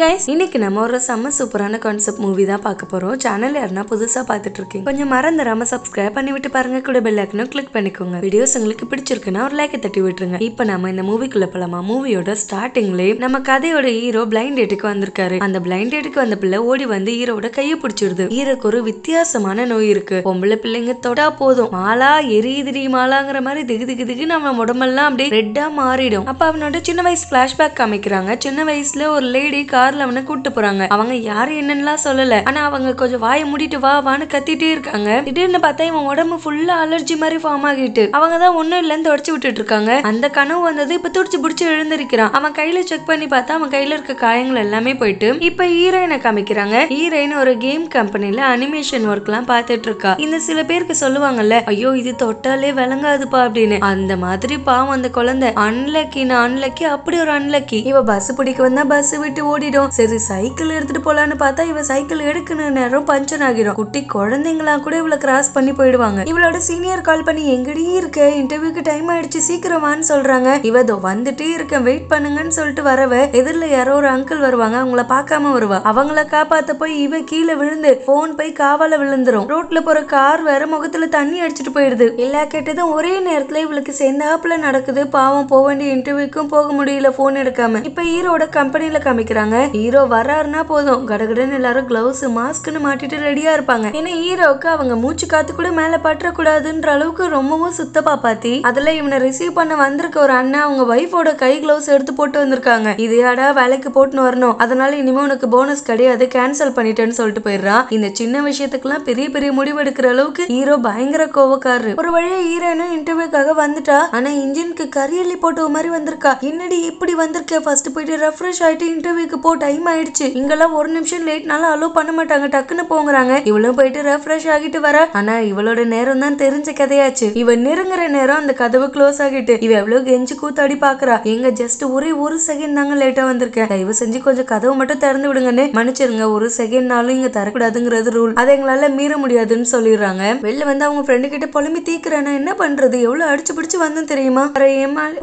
guys இன்னைக்கு நம்ம ஒரு செம்ம சூப்பரான கான்செப்ட் மூவி தான் பார்க்க போகிறோம் சேனல் யாருன்னா புதுசாக பார்த்துட்டு இருக்கீங்க கொஞ்சம் மறந்துடாம சப்ஸ்கிரைப் பண்ணி விட்டு பாருங்க கூட பெல் ஐக்கனும் கிளிக் பண்ணிக்கோங்க வீடியோஸ் உங்களுக்கு பிடிச்சிருக்குன்னா ஒரு லைக்கை தட்டி விட்டுருங்க இப்போ நம்ம இந்த மூவிக்குள்ள போலாமா மூவியோட ஸ்டார்டிங்லயே நம்ம கதையோட ஹீரோ பிளைண்ட் டேட்டுக்கு வந்திருக்காரு அந்த பிளைண்ட் டேட்டுக்கு வந்த பிள்ளை ஓடி வந்து ஹீரோட கையை பிடிச்சிடுது ஹீரோக்கு ஒரு வித்தியாசமான நோய் இருக்கு பொம்பளை பிள்ளைங்க தொடா போதும் மாலா எரியுதிரி மாலாங்கிற மாதிரி திகு திகு திகு நம்ம உடம்பெல்லாம் அப்படியே ரெட்டா மாறிடும் அப்ப அவனோட சின்ன வயசு பிளாஷ்பேக் காமிக்கிறாங்க சின்ன வயசுல ஒரு லேடி கார்ல அவனை கூட்டு போறாங்க அவங்க யாரு என்னன்னுலாம் சொல்லல ஆனா அவங்க கொஞ்சம் வாயை மூடிட்டு வா வான்னு கத்திட்டே இருக்காங்க திடீர்னு பார்த்தா இவன் உடம்பு ஃபுல்லா அலர்ஜி மாதிரி ஃபார்ம் ஆகிட்டு அவங்க தான் ஒன்னும் இல்லைன்னு தொடச்சு விட்டுட்டு இருக்காங்க அந்த கனவு வந்தது இப்ப துடிச்சு பிடிச்சி எழுந்திருக்கிறான் அவன் கையில செக் பண்ணி பார்த்தா அவன் கையில இருக்க காயங்கள் எல்லாமே போயிட்டு இப்ப ஹீரோயினை காமிக்கிறாங்க ஹீரோயின் ஒரு கேம் கம்பெனில அனிமேஷன் ஒர்க் எல்லாம் பாத்துட்டு இருக்கா இந்த சில பேருக்கு சொல்லுவாங்கல்ல ஐயோ இது தொட்டாலே விளங்காதுப்பா அப்படின்னு அந்த மாதிரி பாவம் அந்த குழந்தை அன்லக்கின்னு அன்லக்கி அப்படி ஒரு அன்லக்கி இவ பஸ் பிடிக்க வந்தா பஸ் விட்டு ஓடி ஓடிடும் சரி சைக்கிள் எடுத்துட்டு போலான்னு பார்த்தா இவ சைக்கிள் எடுக்கணும் நேரம் பஞ்சர் ஆகிடும் குட்டி குழந்தைங்களா கூட இவ்வளவு கிராஸ் பண்ணி போயிடுவாங்க இவளோட சீனியர் கால் பண்ணி எங்கடி இருக்க இன்டர்வியூக்கு டைம் ஆயிடுச்சு சீக்கிரமான்னு சொல்றாங்க இவ இதோ வந்துட்டே இருக்கேன் வெயிட் பண்ணுங்கன்னு சொல்லிட்டு வரவ எதிரில் யாரோ ஒரு அங்கிள் வருவாங்க அவங்கள பார்க்காம வருவா அவங்கள காப்பாத்த போய் இவ கீழே விழுந்து போன் போய் காவால விழுந்துரும் ரோட்ல போற கார் வேற முகத்துல தண்ணி அடிச்சிட்டு போயிடுது எல்லா கேட்டதும் ஒரே நேரத்துல இவளுக்கு சேர்ந்தாப்புல நடக்குது பாவம் போக வேண்டிய இன்டர்வியூக்கும் போக முடியல போன் எடுக்காம இப்ப ஈரோட கம்பெனில காமிக்கிறாங்க இருப்பாங்க ஹீரோ வர்றாருன்னா போதும் கடகடன்னு எல்லாரும் கிளவுஸ் மாஸ்க்னு மாட்டிட்டு ரெடியா இருப்பாங்க ஏன்னா ஹீரோவுக்கு அவங்க மூச்சு காத்து கூட மேல பற்றக்கூடாதுன்ற அளவுக்கு ரொம்பவும் சுத்தப்பா பாத்தி அதுல இவனை ரிசீவ் பண்ண வந்திருக்க ஒரு அண்ணன் அவங்க ஒய்ஃபோட கை கிளவுஸ் எடுத்து போட்டு வந்திருக்காங்க இதையாடா வேலைக்கு போட்டுன்னு வரணும் அதனால இனிமே உனக்கு போனஸ் கிடையாது கேன்சல் பண்ணிட்டேன்னு சொல்லிட்டு போயிடுறா இந்த சின்ன விஷயத்துக்கெல்லாம் பெரிய பெரிய முடிவு எடுக்கிற அளவுக்கு ஹீரோ பயங்கர கோவக்காரரு ஒரு வழியா ஹீரோனும் இன்டர்வியூக்காக வந்துட்டா ஆனா இன்ஜினுக்கு கரியலி போட்ட மாதிரி வந்திருக்கா என்னடி இப்படி வந்திருக்க ஃபர்ஸ்ட் போயிட்டு ரெஃப்ரெஷ் ஆயிட்டு இன்டர்வியூக்கு போ டைம் ஆயிடுச்சு இங்கெல்லாம் ஒரு நிமிஷம் லேட்னாலும் அலோ பண்ண மாட்டாங்க டக்குன்னு போங்கிறாங்க இவளும் போயிட்டு ரெஃப்ரெஷ் ஆகிட்டு வர ஆனா இவளோட நேரம் தான் தெரிஞ்ச கதையாச்சு இவ நெருங்குற நேரம் அந்த கதவு க்ளோஸ் ஆகிட்டு இவ எவ்வளவு கெஞ்சி கூத்தாடி பாக்குறா எங்க ஜஸ்ட் ஒரே ஒரு செகண்ட் தாங்க லேட்டா வந்திருக்கேன் தயவு செஞ்சு கொஞ்சம் கதவு மட்டும் திறந்து விடுங்கன்னு மன்னிச்சிருங்க ஒரு செகண்ட்னாலும் இங்க தரக்கூடாதுங்கிறது ரூல் அதை எங்களால மீற முடியாதுன்னு சொல்லிடுறாங்க வெளில வந்து அவங்க ஃப்ரெண்டு கிட்ட புலம்பி தீக்குறேன்னா என்ன பண்றது எவ்வளவு அடிச்சு பிடிச்சு வந்து தெரியுமா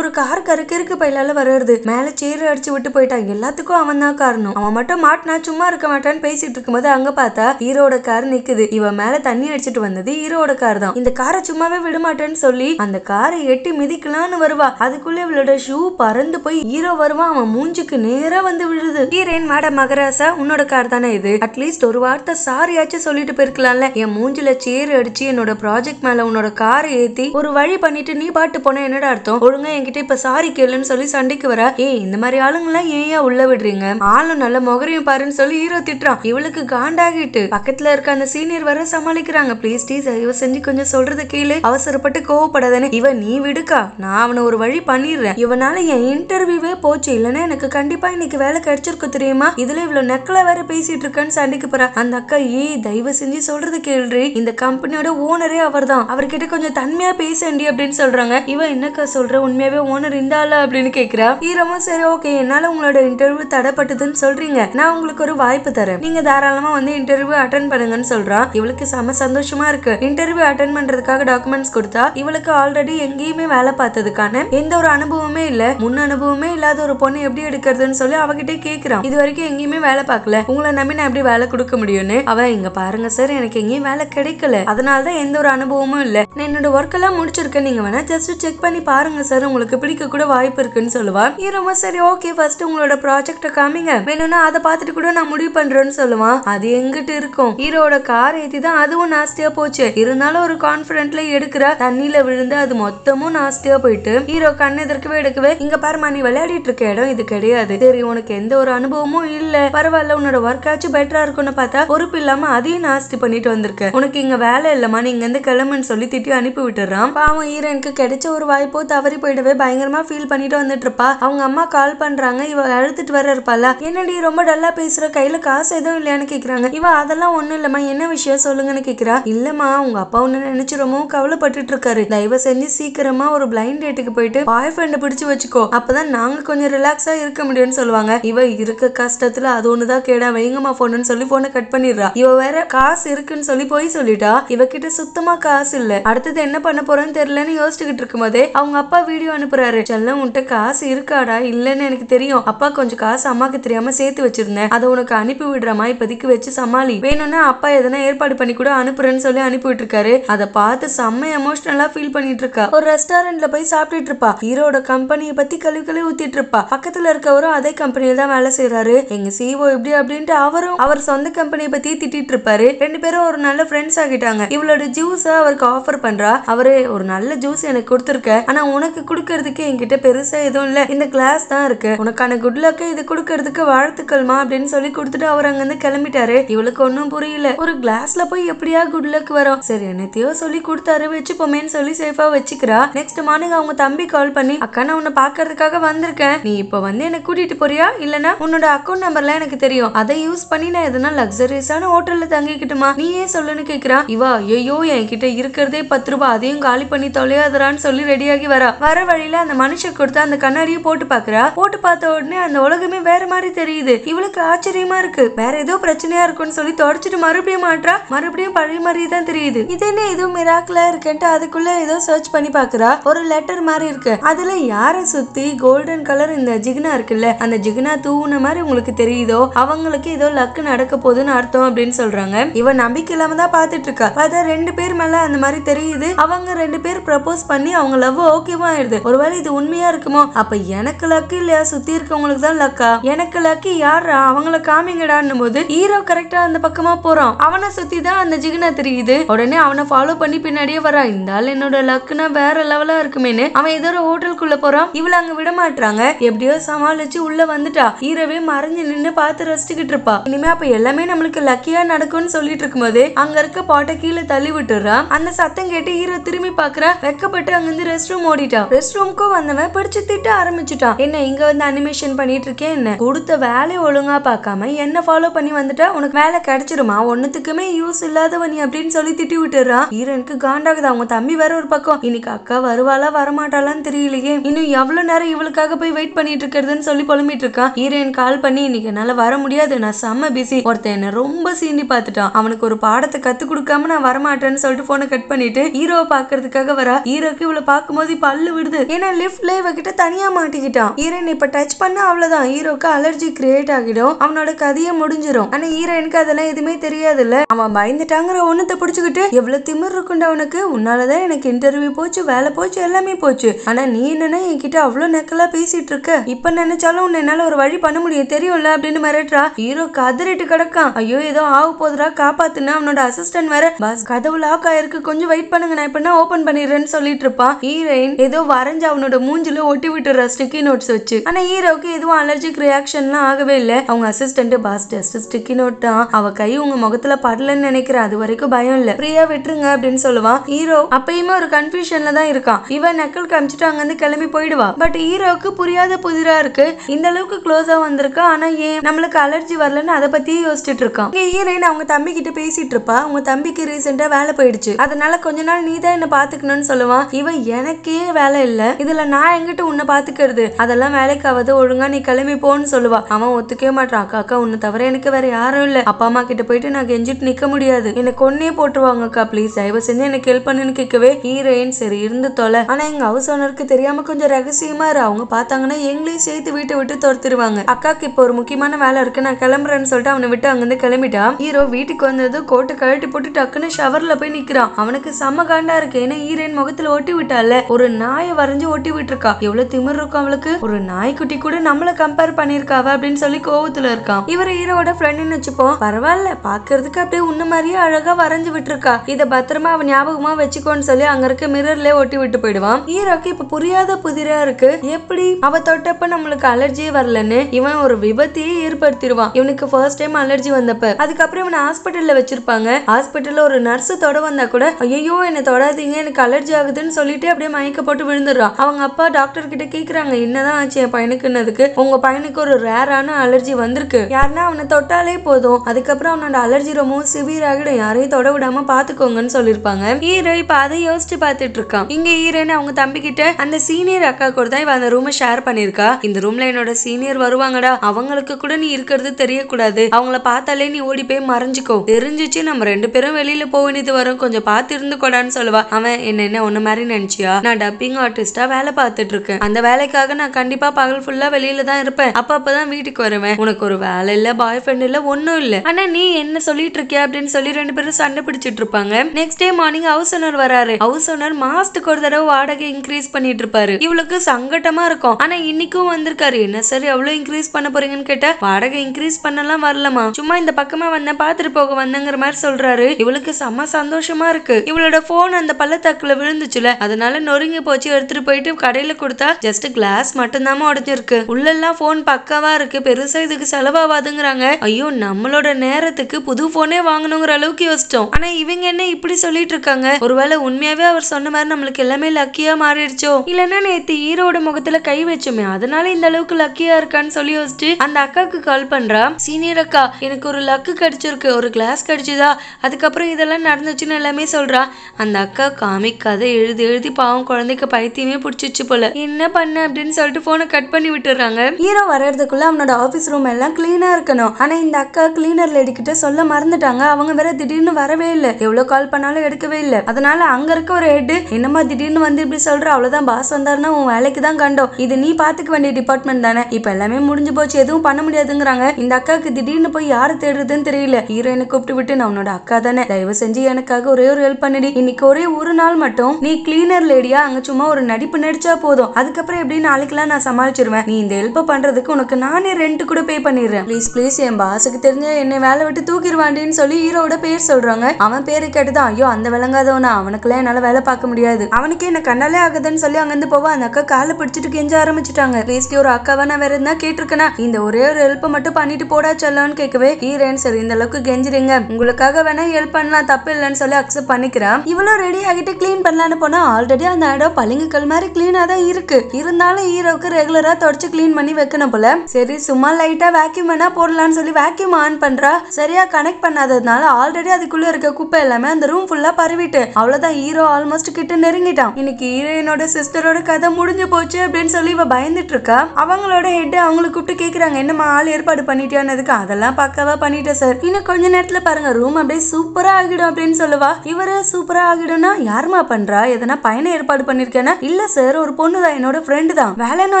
ஒரு கார் கருக்கு இருக்கு பயிலால வர்றது மேல சேரு அடிச்சு விட்டு போயிட்டாங்க எல்லாத்துக்கும் அவன் காரணம் அவன் மட்டும் மாட்டினா சும்மா இருக்க மாட்டான்னு பேசிட்டு இருக்கும்போது அங்க பார்த்தா ஹீரோட கார் நிக்குது இவன் மேல தண்ணி அடிச்சிட்டு வந்தது ஹீரோட கார் தான் இந்த காரை சும்மாவே விடமாட்டேன்னு சொல்லி அந்த காரை எட்டி மிதிக்கலான்னு வருவா அதுக்குள்ள இவளோட ஷூ பறந்து போய் ஹீரோ வருவான் அவன் மூஞ்சுக்கு நேரா வந்து விழுது ஹீரேன் மேடம் மகராசா உன்னோட கார் தானே இது அட்லீஸ்ட் ஒரு வார்த்தை சாரியாச்சும் சொல்லிட்டு போயிருக்கலாம்ல என் மூஞ்சில சேர் அடிச்சு என்னோட ப்ராஜெக்ட் மேல உன்னோட காரை ஏத்தி ஒரு வழி பண்ணிட்டு நீ பாட்டு போன என்னடா அர்த்தம் ஒழுங்கா என்கிட்ட இப்ப சாரி கேளுன்னு சொல்லி சண்டைக்கு வர ஏய் இந்த மாதிரி ஆளுங்களாம் ஏன் உள்ள விடுறீங்க ஆளும் நல்ல முகரையும் பாருன்னு சொல்லி ஹீரோ திட்டுறான் இவளுக்கு காண்டாகிட்டு பக்கத்துல இருக்க அந்த சீனியர் வர சமாளிக்கிறாங்க ப்ளீஸ் டீ தயவு செஞ்சு கொஞ்சம் சொல்றது கேளு அவசரப்பட்டு கோவப்படாதேன்னு இவன் நீ விடுக்கா நான் அவனை ஒரு வழி பண்ணிடுறேன் இவனால என் இன்டர்வியூவே போச்சு இல்லைன்னா எனக்கு கண்டிப்பா இன்னைக்கு வேலை கிடைச்சிருக்கும் தெரியுமா இதுல இவ்வளவு நக்கலா வேற பேசிட்டு இருக்கேன்னு சண்டைக்கு போறா அந்த அக்கா ஏய் தயவு செஞ்சு சொல்றது கேள்றி இந்த கம்பெனியோட ஓனரே அவர் தான் அவர்கிட்ட கொஞ்சம் தன்மையா பேசண்டி அப்படின்னு சொல்றாங்க இவன் என்னக்கா சொல்ற உண்மையாவே ஓனர் இருந்தாள அப்படின்னு கேக்குறா ஹீரோமும் சரி ஓகே என்னால உங்களோட இன்டர்வியூ தடை கஷ்டப்பட்டதுன்னு சொல்றீங்க நான் உங்களுக்கு ஒரு வாய்ப்பு தரேன் நீங்க தாராளமா வந்து இன்டர்வியூ அட்டன் பண்ணுங்கன்னு சொல்றா இவளுக்கு செம சந்தோஷமா இருக்கு இன்டர்வியூ அட்டன் பண்றதுக்காக டாக்குமெண்ட்ஸ் கொடுத்தா இவளுக்கு ஆல்ரெடி எங்கேயுமே வேலை பார்த்ததுக்கான எந்த ஒரு அனுபவமே இல்ல முன் அனுபவமே இல்லாத ஒரு பொண்ணு எப்படி எடுக்கிறதுன்னு சொல்லி அவகிட்டே கேக்குறான் இது வரைக்கும் எங்கேயுமே வேலை பார்க்கல உங்களை நம்பி நான் எப்படி வேலை கொடுக்க முடியும்னு அவ இங்க பாருங்க சார் எனக்கு எங்கேயும் வேலை கிடைக்கல அதனாலதான் எந்த ஒரு அனுபவமும் இல்ல நான் என்னோட ஒர்க் எல்லாம் முடிச்சிருக்கேன் நீங்க வேணா ஜஸ்ட் செக் பண்ணி பாருங்க சார் உங்களுக்கு பிடிக்க கூட வாய்ப்பு இருக்குன்னு சொல்லுவா ரொம்ப சரி ஓகே ஃபர்ஸ்ட் உங்களோட ப்ராஜெக்ட காமிங்க வேணும்னா அதை பார்த்துட்டு கூட நான் முடிவு பண்றேன்னு சொல்லுவான் அது எங்கிட்டு இருக்கும் ஹீரோட கார் ஏத்தி தான் அதுவும் நாஸ்டியா போச்சு இருந்தாலும் ஒரு கான்பிடன்ட்ல எடுக்கிற தண்ணியில விழுந்து அது மொத்தமும் நாஸ்டியா போயிட்டு ஹீரோ கண்ணு எதிர்க்கவே எடுக்கவே இங்க பாருமா நீ விளையாடிட்டு இருக்க இடம் இது கிடையாது சரி உனக்கு எந்த ஒரு அனுபவமும் இல்ல பரவாயில்ல உன்னோட ஒர்க் ஆச்சு பெட்டரா இருக்கும்னு பார்த்தா பொறுப்பு இல்லாம அதையும் நாஸ்தி பண்ணிட்டு வந்திருக்க உனக்கு இங்க வேலை இல்லமா நீ இங்க இருந்து கிளம்புன்னு சொல்லி திட்டி அனுப்பி விட்டுறான் பாவம் ஹீரோனுக்கு கிடைச்ச ஒரு வாய்ப்போ தவறி போயிடவே பயங்கரமா ஃபீல் பண்ணிட்டு வந்துட்டு இருப்பா அவங்க அம்மா கால் பண்றாங்க இவ அழுத்துட்டு வர இருப்பா பரவாயில்ல என்னடி ரொம்ப டல்லா பேசுற கையில காசு எதுவும் இல்லையான்னு கேக்குறாங்க இவ அதெல்லாம் ஒண்ணும் இல்லம்மா என்ன விஷயம் சொல்லுங்கன்னு கேக்குறா இல்லம்மா உங்க அப்பா ஒண்ணு நினைச்சு ரொம்பவும் கவலைப்பட்டுட்டு இருக்காரு தயவு செஞ்சு சீக்கிரமா ஒரு பிளைண்ட் டேட்டுக்கு போயிட்டு பாய் ஃப்ரெண்ட் பிடிச்சு வச்சுக்கோ அப்பதான் நாங்க கொஞ்சம் ரிலாக்ஸா இருக்க முடியும்னு சொல்லுவாங்க இவ இருக்க கஷ்டத்துல அது ஒண்ணுதான் கேடா வைங்கம்மா போனு சொல்லி போன கட் பண்ணிடுறா இவ வேற காசு இருக்குன்னு சொல்லி போய் சொல்லிட்டா இவகிட்ட சுத்தமா காசு இல்ல அடுத்தது என்ன பண்ண போறோன்னு தெரியலன்னு யோசிச்சுக்கிட்டு இருக்கும்போதே அவங்க அப்பா வீடியோ அனுப்புறாரு செல்லம் உன்ட்ட காசு இருக்காடா இல்லன்னு எனக்கு தெரியும் அப்பா கொஞ்சம் காசு அம்மா அம்மாக்கு தெரியாம சேர்த்து வச்சிருந்தேன் அதை உனக்கு அனுப்பி விடுற மாதிரி இப்போதைக்கு வச்சு சமாளி வேணும்னா அப்பா எதனா ஏற்பாடு பண்ணி கூட அனுப்புறேன்னு சொல்லி அனுப்பி இருக்காரு அதை பார்த்து செம்ம எமோஷனலா ஃபீல் பண்ணிட்டு இருக்கா ஒரு ரெஸ்டாரண்ட்ல போய் சாப்பிட்டு இருப்பா ஹீரோட கம்பெனியை பத்தி கழுவி கழுவி ஊத்திட்டு இருப்பா பக்கத்துல இருக்கவரும் அதே கம்பெனியில தான் வேலை செய்யறாரு எங்க சிஓ எப்படி e அப்படின்ட்டு அவரும் அவர் சொந்த கம்பெனியை பத்தி திட்டிட்டு இருப்பாரு ரெண்டு பேரும் ஒரு நல்ல ஃப்ரெண்ட்ஸ் ஆகிட்டாங்க இவளோட ஜூஸை அவருக்கு ஆஃபர் பண்றா அவரு ஒரு நல்ல ஜூஸ் எனக்கு கொடுத்துருக்க ஆனா உனக்கு கொடுக்கறதுக்கு என்கிட்ட பெருசா எதுவும் இல்ல இந்த கிளாஸ் தான் இருக்கு உனக்கான குட் லக்கு இது கொடுக்க கொடுக்கறதுக்கு வாழ்த்துக்கள்மா அப்படின்னு சொல்லி கொடுத்துட்டு அவர் அங்கிருந்து கிளம்பிட்டாரு இவளுக்கு ஒன்றும் புரியல ஒரு கிளாஸ்ல போய் எப்படியா குட் லக் வரும் சரி என்னத்தையோ சொல்லி கொடுத்தாரு வச்சுப்போமேன்னு சொல்லி சேஃபா வச்சுக்கிறா நெக்ஸ்ட் மார்னிங் அவங்க தம்பி கால் பண்ணி அக்கா நான் உன்னை பாக்குறதுக்காக வந்திருக்கேன் நீ இப்போ வந்து என்ன கூட்டிட்டு போறியா இல்லனா உன்னோட அக்கௌண்ட் நம்பர்லாம் எனக்கு தெரியும் அதை யூஸ் பண்ணி நான் எதனா லக்ஸரியஸான ஹோட்டல்ல தங்கிக்கிட்டுமா நீ ஏன் சொல்லுன்னு கேக்குறா இவா ஐயோ கிட்ட இருக்கிறதே பத்து ரூபாய் அதையும் காலி பண்ணி தொலையாதரான்னு சொல்லி ரெடியாகி வரா வர வழியில அந்த மனுஷன் கொடுத்தா அந்த கண்ணாடியை போட்டு பாக்குறா போட்டு பார்த்த உடனே அந்த உலகமே வேற மாதிரி தெரியுது இவளுக்கு ஆச்சரியமா இருக்கு வேற ஏதோ பிரச்சனையா இருக்கும்னு சொல்லி தொடச்சிட்டு மறுபடியும் மாற்றா மறுபடியும் பழைய மாதிரி தான் தெரியுது இது என்ன ஏதோ மிராக்கிளா இருக்குன்ட்டு அதுக்குள்ள ஏதோ சர்ச் பண்ணி பாக்குறா ஒரு லெட்டர் மாதிரி இருக்கு அதுல யார சுத்தி கோல்டன் கலர் இந்த ஜிகினா இருக்குல்ல அந்த ஜிகினா தூவுன மாதிரி உங்களுக்கு தெரியுதோ அவங்களுக்கு ஏதோ லக்கு நடக்க போகுதுன்னு அர்த்தம் அப்படின்னு சொல்றாங்க இவன் நம்பிக்கை இல்லாம தான் பாத்துட்டு இருக்கா பார்த்தா ரெண்டு பேர் மேல அந்த மாதிரி தெரியுது அவங்க ரெண்டு பேர் ப்ரப்போஸ் பண்ணி அவங்க லவ் ஓகேவா ஆயிடுது ஒருவேளை இது உண்மையா இருக்குமோ அப்ப எனக்கு லக்கு இல்லையா சுத்தி இருக்கவங்களுக்கு தான் லக்கா எனக்கு லக்கி யாரா அவங்கள காமிங்கடான்னு போது ஹீரோ கரெக்டா அந்த பக்கமா போறான் அவனை சுத்தி தான் அந்த ஜிகினா தெரியுது உடனே அவனை ஃபாலோ பண்ணி பின்னாடியே வரா இந்த ஆள் என்னோட லக்குனா வேற லெவலா இருக்குமேனு அவன் ஏதோ ஒரு ஹோட்டலுக்குள்ள போறான் இவள அங்க விட மாட்டாங்க எப்படியோ சமாளிச்சு உள்ள வந்துட்டா ஹீரோவே மறைஞ்சு நின்னு பார்த்து ரசிச்சுக்கிட்டு இருப்பா இனிமே அப்ப எல்லாமே நம்மளுக்கு லக்கியா நடக்கும்னு சொல்லிட்டு இருக்கும்போது அங்க இருக்க பாட்டை கீழே தள்ளி விட்டுறான் அந்த சத்தம் கேட்டு ஹீரோ திரும்பி பாக்குற வெக்கப்பட்டு அங்கிருந்து ரெஸ்ட் ரூம் ஓடிட்டான் ரெஸ்ட் ரூம்க்கும் வந்தவன் பிடிச்சு திட்ட ஆரம்பிச்சுட்டான் என்ன இங்க வந்து அனிமேஷன் பண்ணிட்டு இருக்கேன் என்ன கொடுத்த வேலையை ஒழுங்காக பார்க்காம என்ன ஃபாலோ பண்ணி வந்துட்டா உனக்கு வேலை கிடைச்சிருமா ஒன்றுத்துக்குமே யூஸ் இல்லாதவ நீ அப்படின்னு சொல்லி திட்டி விட்டுறான் ஹீரோனுக்கு காண்டாகுது அவங்க தம்பி வேற ஒரு பக்கம் இன்னைக்கு அக்கா வருவாளா வரமாட்டாளான்னு தெரியலையே இன்னும் எவ்வளோ நேரம் இவளுக்காக போய் வெயிட் பண்ணிட்டு இருக்கிறதுன்னு சொல்லி புலம்பிட்டு இருக்கான் ஹீரோயின் கால் பண்ணி இன்னைக்கு என்னால் வர முடியாது நான் செம்ம பிஸி ஒருத்தன் என்ன ரொம்ப சீண்டி பார்த்துட்டான் அவனுக்கு ஒரு பாடத்தை கத்து கொடுக்காம நான் வரமாட்டேன்னு சொல்லிட்டு போனை கட் பண்ணிட்டு ஹீரோவை பாக்குறதுக்காக வர ஹீரோக்கு இவளை பார்க்கும்போது பல்லு விடுது ஏன்னா லிஃப்ட்ல இவகிட்ட தனியா மாட்டிக்கிட்டான் ஹீரோயின் இப்ப டச் பண்ண அவ்வளவுதான் ஹீரோக்கு அலர்ஜி கிரியேட் ஆகிடும் அவனோட கதையை முடிஞ்சிடும் ஆனா ஹீரோயினுக்கு அதெல்லாம் எதுவுமே தெரியாது இல்ல அவன் பயந்துட்டாங்கிற ஒண்ணத்தை புடிச்சுக்கிட்டு எவ்வளவு திமிர் இருக்குண்டா அவனுக்கு உன்னாலதான் எனக்கு இன்டர்வியூ போச்சு வேலை போச்சு எல்லாமே போச்சு ஆனா நீ என்னன்னா என்கிட்ட அவ்வளவு நெக்கலா பேசிட்டு இருக்க இப்ப நினைச்சாலும் உன்னை என்னால ஒரு வழி பண்ண முடியும் தெரியும்ல அப்படின்னு மிரட்டுறா ஹீரோ கதறிட்டு கிடக்கான் ஐயோ ஏதோ ஆக போதுரா காப்பாத்துனா அவனோட அசிஸ்டன்ட் வேற பஸ் கதவு லாக் ஆயிருக்கு கொஞ்சம் வெயிட் பண்ணுங்க நான் இப்ப ஓபன் பண்ணிடுறேன்னு சொல்லிட்டு இருப்பான் ஹீரோயின் ஏதோ வரைஞ்சு அவனோட மூஞ்சில ஒட்டி விட்டுற ஸ்டிக்கி நோட்ஸ் வச்சு ஆனா ஹீரோக்கு எதுவும் அலர்ஜி கிரியா ரியாக்ஷன்லாம் ஆகவே இல்லை அவங்க அசிஸ்டன்ட் பாஸ்ட் அசிஸ்ட் கினோட்டான் அவ கை உங்க முகத்துல படலன்னு நினைக்கிற அது வரைக்கும் பயம் இல்ல பிரியா விட்டுருங்க அப்படின்னு சொல்லுவான் ஹீரோ அப்பயுமே ஒரு கன்ஃபியூஷன்ல தான் இருக்கான் இவன் நக்கல் காமிச்சிட்டு அங்கிருந்து கிளம்பி போயிடுவா பட் ஹீரோக்கு புரியாத புதிரா இருக்கு இந்த அளவுக்கு க்ளோஸா வந்திருக்கா ஆனா ஏன் நம்மளுக்கு அலர்ஜி வரலன்னு அதை பத்தியே யோசிச்சுட்டு இருக்கான் இங்க ஹீரோயின் அவங்க தம்பி கிட்ட பேசிட்டு இருப்பா அவங்க தம்பிக்கு ரீசெண்டா வேலை போயிடுச்சு அதனால கொஞ்ச நாள் நீ தான் என்ன பாத்துக்கணும்னு சொல்லுவான் இவன் எனக்கே வேலை இல்ல இதுல நான் எங்கிட்ட உன்னை பாத்துக்கிறது அதெல்லாம் வேலைக்காவது ஒழுங்கா நீ கிளம்பி போன்னு போறேன்னு சொல்லுவா அவன் ஒத்துக்கவே மாட்டான் அக்கா அக்கா உன்னை தவிர எனக்கு வேற யாரும் இல்ல அப்பா அம்மா கிட்ட போயிட்டு நான் கெஞ்சிட்டு நிக்க முடியாது என்னை கொன்னே போட்டுருவாங்க அக்கா ப்ளீஸ் தயவு செஞ்சு எனக்கு ஹெல்ப் பண்ணுன்னு கேட்கவே ஹீரோயின் சரி இருந்து தொலை ஆனா எங்க ஹவுஸ் ஓனருக்கு தெரியாம கொஞ்சம் ரகசியமா இரு அவங்க பார்த்தாங்கன்னா எங்களையும் சேர்த்து வீட்டை விட்டு துரத்துருவாங்க அக்காக்கு இப்போ ஒரு முக்கியமான வேலை இருக்கு நான் கிளம்புறேன்னு சொல்லிட்டு அவனை விட்டு அங்கிருந்து கிளம்பிட்டான் ஹீரோ வீட்டுக்கு வந்தது கோட்டை கழட்டி போட்டு டக்குன்னு ஷவர்ல போய் நிக்கிறான் அவனுக்கு செம காண்டா இருக்கு ஏன்னா ஹீரோயின் முகத்துல ஒட்டி விட்டால ஒரு நாயை வரைஞ்சு ஒட்டி விட்டுருக்கா எவ்வளவு திமிர் இருக்கும் அவளுக்கு ஒரு நாய்க்குட்டி கூட நம்மள கம்பேர் பண்ணி பண்ணிருக்காவ அப்படின்னு சொல்லி கோவத்துல இருக்கான் இவர் ஹீரோட ஃப்ரெண்டுன்னு வச்சுப்போம் பரவாயில்ல பாக்குறதுக்கு அப்படியே உன்ன மாதிரியே அழகா வரைஞ்சு விட்டுருக்கா இத பத்திரமா அவன் ஞாபகமா வச்சுக்கோன்னு சொல்லி அங்க இருக்க மிரர்ல ஒட்டி விட்டு போயிடுவான் ஹீரோக்கு இப்ப புரியாத புதிரா இருக்கு எப்படி அவ தொட்டப்ப நம்மளுக்கு அலர்ஜியே வரலன்னு இவன் ஒரு விபத்தையே ஏற்படுத்திடுவான் இவனுக்கு ஃபர்ஸ்ட் டைம் அலர்ஜி வந்தப்ப அதுக்கப்புறம் இவனை ஹாஸ்பிட்டல்ல வச்சிருப்பாங்க ஹாஸ்பிட்டல்ல ஒரு நர்ஸ் தொட வந்தா கூட ஐயோ என்ன தொடாதீங்க எனக்கு அலர்ஜி ஆகுதுன்னு சொல்லிட்டு அப்படியே மயக்க போட்டு விழுந்துடுறான் அவங்க அப்பா டாக்டர் கிட்ட கேக்குறாங்க என்னதான் ஆச்சு என் பையனுக்குன்னதுக்கு உங்க பையனுக்கு ஒரு ரேரான அலர்ஜி வந்திருக்கு யாருன்னா அவனை தொட்டாலே போதும் அதுக்கப்புறம் அவனோட அலர்ஜி ரொம்ப சிவியர் ஆகிடும் யாரையும் தொட விடாம பாத்துக்கோங்கன்னு சொல்லியிருப்பாங்க ஹீரோ இப்ப அதை யோசிச்சு பார்த்துட்டு இருக்கான் இங்க ஈரன்னு அவங்க தம்பி கிட்ட அந்த சீனியர் அக்கா கூட தான் இவ அந்த ரூமை ஷேர் பண்ணிருக்கா இந்த ரூம்ல என்னோட சீனியர் வருவாங்கடா அவங்களுக்கு கூட நீ இருக்கிறது தெரியக்கூடாது அவங்கள பார்த்தாலே நீ ஓடி போய் மறைஞ்சுக்கோ தெரிஞ்சிச்சு நம்ம ரெண்டு பேரும் வெளியில போக வேண்டியது வரும் கொஞ்சம் பார்த்து கூடான்னு சொல்லுவா அவன் என்ன உன்ன மாதிரி நினைச்சியா நான் டப்பிங் ஆர்டிஸ்டா வேலை பார்த்துட்டு இருக்கேன் அந்த வேலைக்காக நான் கண்டிப்பா பகல் ஃபுல்லா வெளியில தான் இருப்பேன் அப்ப அப்பதான் வீட்டுக்கு வருவேன் உனக்கு ஒரு வேலை இல்ல பாய் ஃப்ரெண்ட் இல்ல ஒன்னும் இல்ல ஆனா நீ என்ன சொல்லிட்டு இருக்கிய அப்படின்னு சொல்லி ரெண்டு பேரும் சண்டை பிடிச்சிட்டு இருப்பாங்க next day morning house owner வராரு ஹவுஸ் ஓனர் மாசத்துக்கு ஒரு தடவை வாடகை இன்க்ரீஸ் பண்ணிட்டு இருப்பாரு இவளுக்கு சங்கட்டமா இருக்கும் ஆனா இன்னைக்கும் வந்திருக்காரு என்ன சார் எவ்வளவு இன்க்ரீஸ் பண்ண போறீங்கன்னு கேட்டா வாடகை இன்க்ரீஸ் பண்ணலாம் வரலமா சும்மா இந்த பக்கமா வந்த பாத்துட்டு போக வந்தேங்கிற மாதிரி சொல்றாரு இவளுக்கு செம்ம சந்தோஷமா இருக்கு இவளோட போன் அந்த பள்ளத்தாக்குல விழுந்துச்சுல அதனால நொறுங்கி போச்சு எடுத்துட்டு போயிட்டு கடையில கொடுத்தா ஜஸ்ட் கிளாஸ் மட்டும் தான் உடஞ்சிருக்கு எல்லாம் போன் பாக்க பக்காவாக இருக்குது பெருசாக இதுக்கு செலவாகாதுங்கிறாங்க ஐயோ நம்மளோட நேரத்துக்கு புது ஃபோனே வாங்கணுங்கிற அளவுக்கு யோசிச்சோம் ஆனால் இவங்க என்ன இப்படி சொல்லிட்டு இருக்காங்க ஒருவேளை உண்மையாகவே அவர் சொன்ன மாதிரி நம்மளுக்கு எல்லாமே லக்கியாக மாறிடுச்சோ இல்லைன்னா நேற்று ஈரோட முகத்துல கை வச்சோமே அதனால இந்த அளவுக்கு லக்கியாக இருக்கான்னு சொல்லி யோசிச்சு அந்த அக்காவுக்கு கால் பண்றா சீனியர் அக்கா எனக்கு ஒரு லக்கு கிடைச்சிருக்கு ஒரு கிளாஸ் கிடச்சிதா அதுக்கப்புறம் இதெல்லாம் நடந்துச்சுன்னு எல்லாமே சொல்கிறா அந்த அக்கா காமிக்காத எழுதி எழுதி பாவம் குழந்தைக்கு பைத்தியமே பிடிச்சிச்சு போல என்ன பண்ண அப்படின்னு சொல்லிட்டு ஃபோனை கட் பண்ணி விட்டுறாங்க ஹீரோ வர முடிக்கிறதுக்குள்ள அவனோட ஆஃபீஸ் ரூம் எல்லாம் க்ளீனாக இருக்கணும் ஆனால் இந்த அக்கா கிளீனர் லேடி கிட்ட சொல்ல மறந்துட்டாங்க அவங்க வேற திடீர்னு வரவே இல்லை எவ்வளோ கால் பண்ணாலும் எடுக்கவே இல்லை அதனால அங்க இருக்க ஒரு ஹெட்டு என்னம்மா திடீர்னு வந்து இப்படி சொல்ற அவ்வளோதான் பாஸ் வந்தாருன்னா உன் வேலைக்கு தான் கண்டோம் இது நீ பார்த்துக்க வேண்டிய டிபார்ட்மெண்ட் தானே இப்போ எல்லாமே முடிஞ்சு போச்சு எதுவும் பண்ண முடியாதுங்கிறாங்க இந்த அக்காவுக்கு திடீர்னு போய் யாரு தேடுறதுன்னு தெரியல ஹீரோயினை கூப்பிட்டு விட்டு நான் உன்னோட அக்கா தானே தயவு செஞ்சு எனக்காக ஒரே ஒரு ஹெல்ப் பண்ணிடி இன்னைக்கு ஒரே ஒரு நாள் மட்டும் நீ கிளீனர் லேடியா அங்க சும்மா ஒரு நடிப்பு நடிச்சா போதும் அதுக்கப்புறம் எப்படி நாளைக்கெல்லாம் நான் சமாளிச்சிருவேன் நீ இந்த ஹெல்ப் பண்றதுக்கு உனக்கு அவருக்கு நானே ரெண்ட் கூட பே பண்ணிடுறேன் ப்ளீஸ் ப்ளீஸ் என் பாஸுக்கு தெரிஞ்ச என்னை வேலை விட்டு தூக்கிடுவாண்டின்னு சொல்லி ஹீரோட பேர் சொல்றாங்க அவன் பேரு கேட்டுதான் ஐயோ அந்த விளங்காதவனா அவனுக்குலாம் என்னால வேலை பார்க்க முடியாது அவனுக்கு என்ன கண்ணாலே ஆகுதுன்னு சொல்லி அங்கிருந்து போவா அந்த அக்கா காலை பிடிச்சிட்டு கெஞ்ச ஆரம்பிச்சிட்டாங்க பேசிட்டு ஒரு அக்காவா நான் வேற இருந்தா கேட்டிருக்கேனா இந்த ஒரே ஒரு ஹெல்ப் மட்டும் பண்ணிட்டு போடா செல்லோன்னு கேட்கவே ஹீரோன் சரி இந்த அளவுக்கு கெஞ்சிருங்க உங்களுக்காக வேணா ஹெல்ப் பண்ணலாம் தப்பு இல்லைன்னு சொல்லி அக்செப்ட் பண்ணிக்கிறேன் இவ்வளவு ரெடி ஆகிட்டு கிளீன் பண்ணலான்னு போனா ஆல்ரெடி அந்த இடம் பளிங்குக்கள் மாதிரி கிளீனா தான் இருக்கு இருந்தாலும் ஹீரோக்கு ரெகுலரா தொடச்சு கிளீன் பண்ணி வைக்கணும் போல சரி சும்மா லைட்டா வேக்யூம் வேணா போடலான்னு சொல்லி வேக்யூம் ஆன் பண்றா சரியா கனெக்ட் பண்ணாததுனால ஆல்ரெடி அதுக்குள்ள இருக்க குப்பை எல்லாமே அந்த ரூம் ஃபுல்லா பரவிட்டு அவ்வளவுதான் ஹீரோ ஆல்மோஸ்ட் கிட்ட நெருங்கிட்டான் இன்னைக்கு ஹீரோயினோட சிஸ்டரோட கதை முடிஞ்சு போச்சு அப்படின்னு சொல்லி இவ பயந்துட்டு இருக்கா அவங்களோட ஹெட் அவங்களை கூப்பிட்டு கேக்குறாங்க என்னமா ஆள் ஏற்பாடு பண்ணிட்டியானதுக்கு அதெல்லாம் பக்கவா பண்ணிட்டேன் சார் இன்னும் கொஞ்ச நேரத்துல பாருங்க ரூம் அப்படியே சூப்பரா ஆகிடும் அப்படின்னு சொல்லுவா இவரு சூப்பரா ஆகிடும்னா யாருமா பண்றா எதனா பயணம் ஏற்பாடு பண்ணிருக்கேன்னா இல்ல சார் ஒரு பொண்ணு தான் என்னோட ஃப்ரெண்டு தான் வேலைன்னு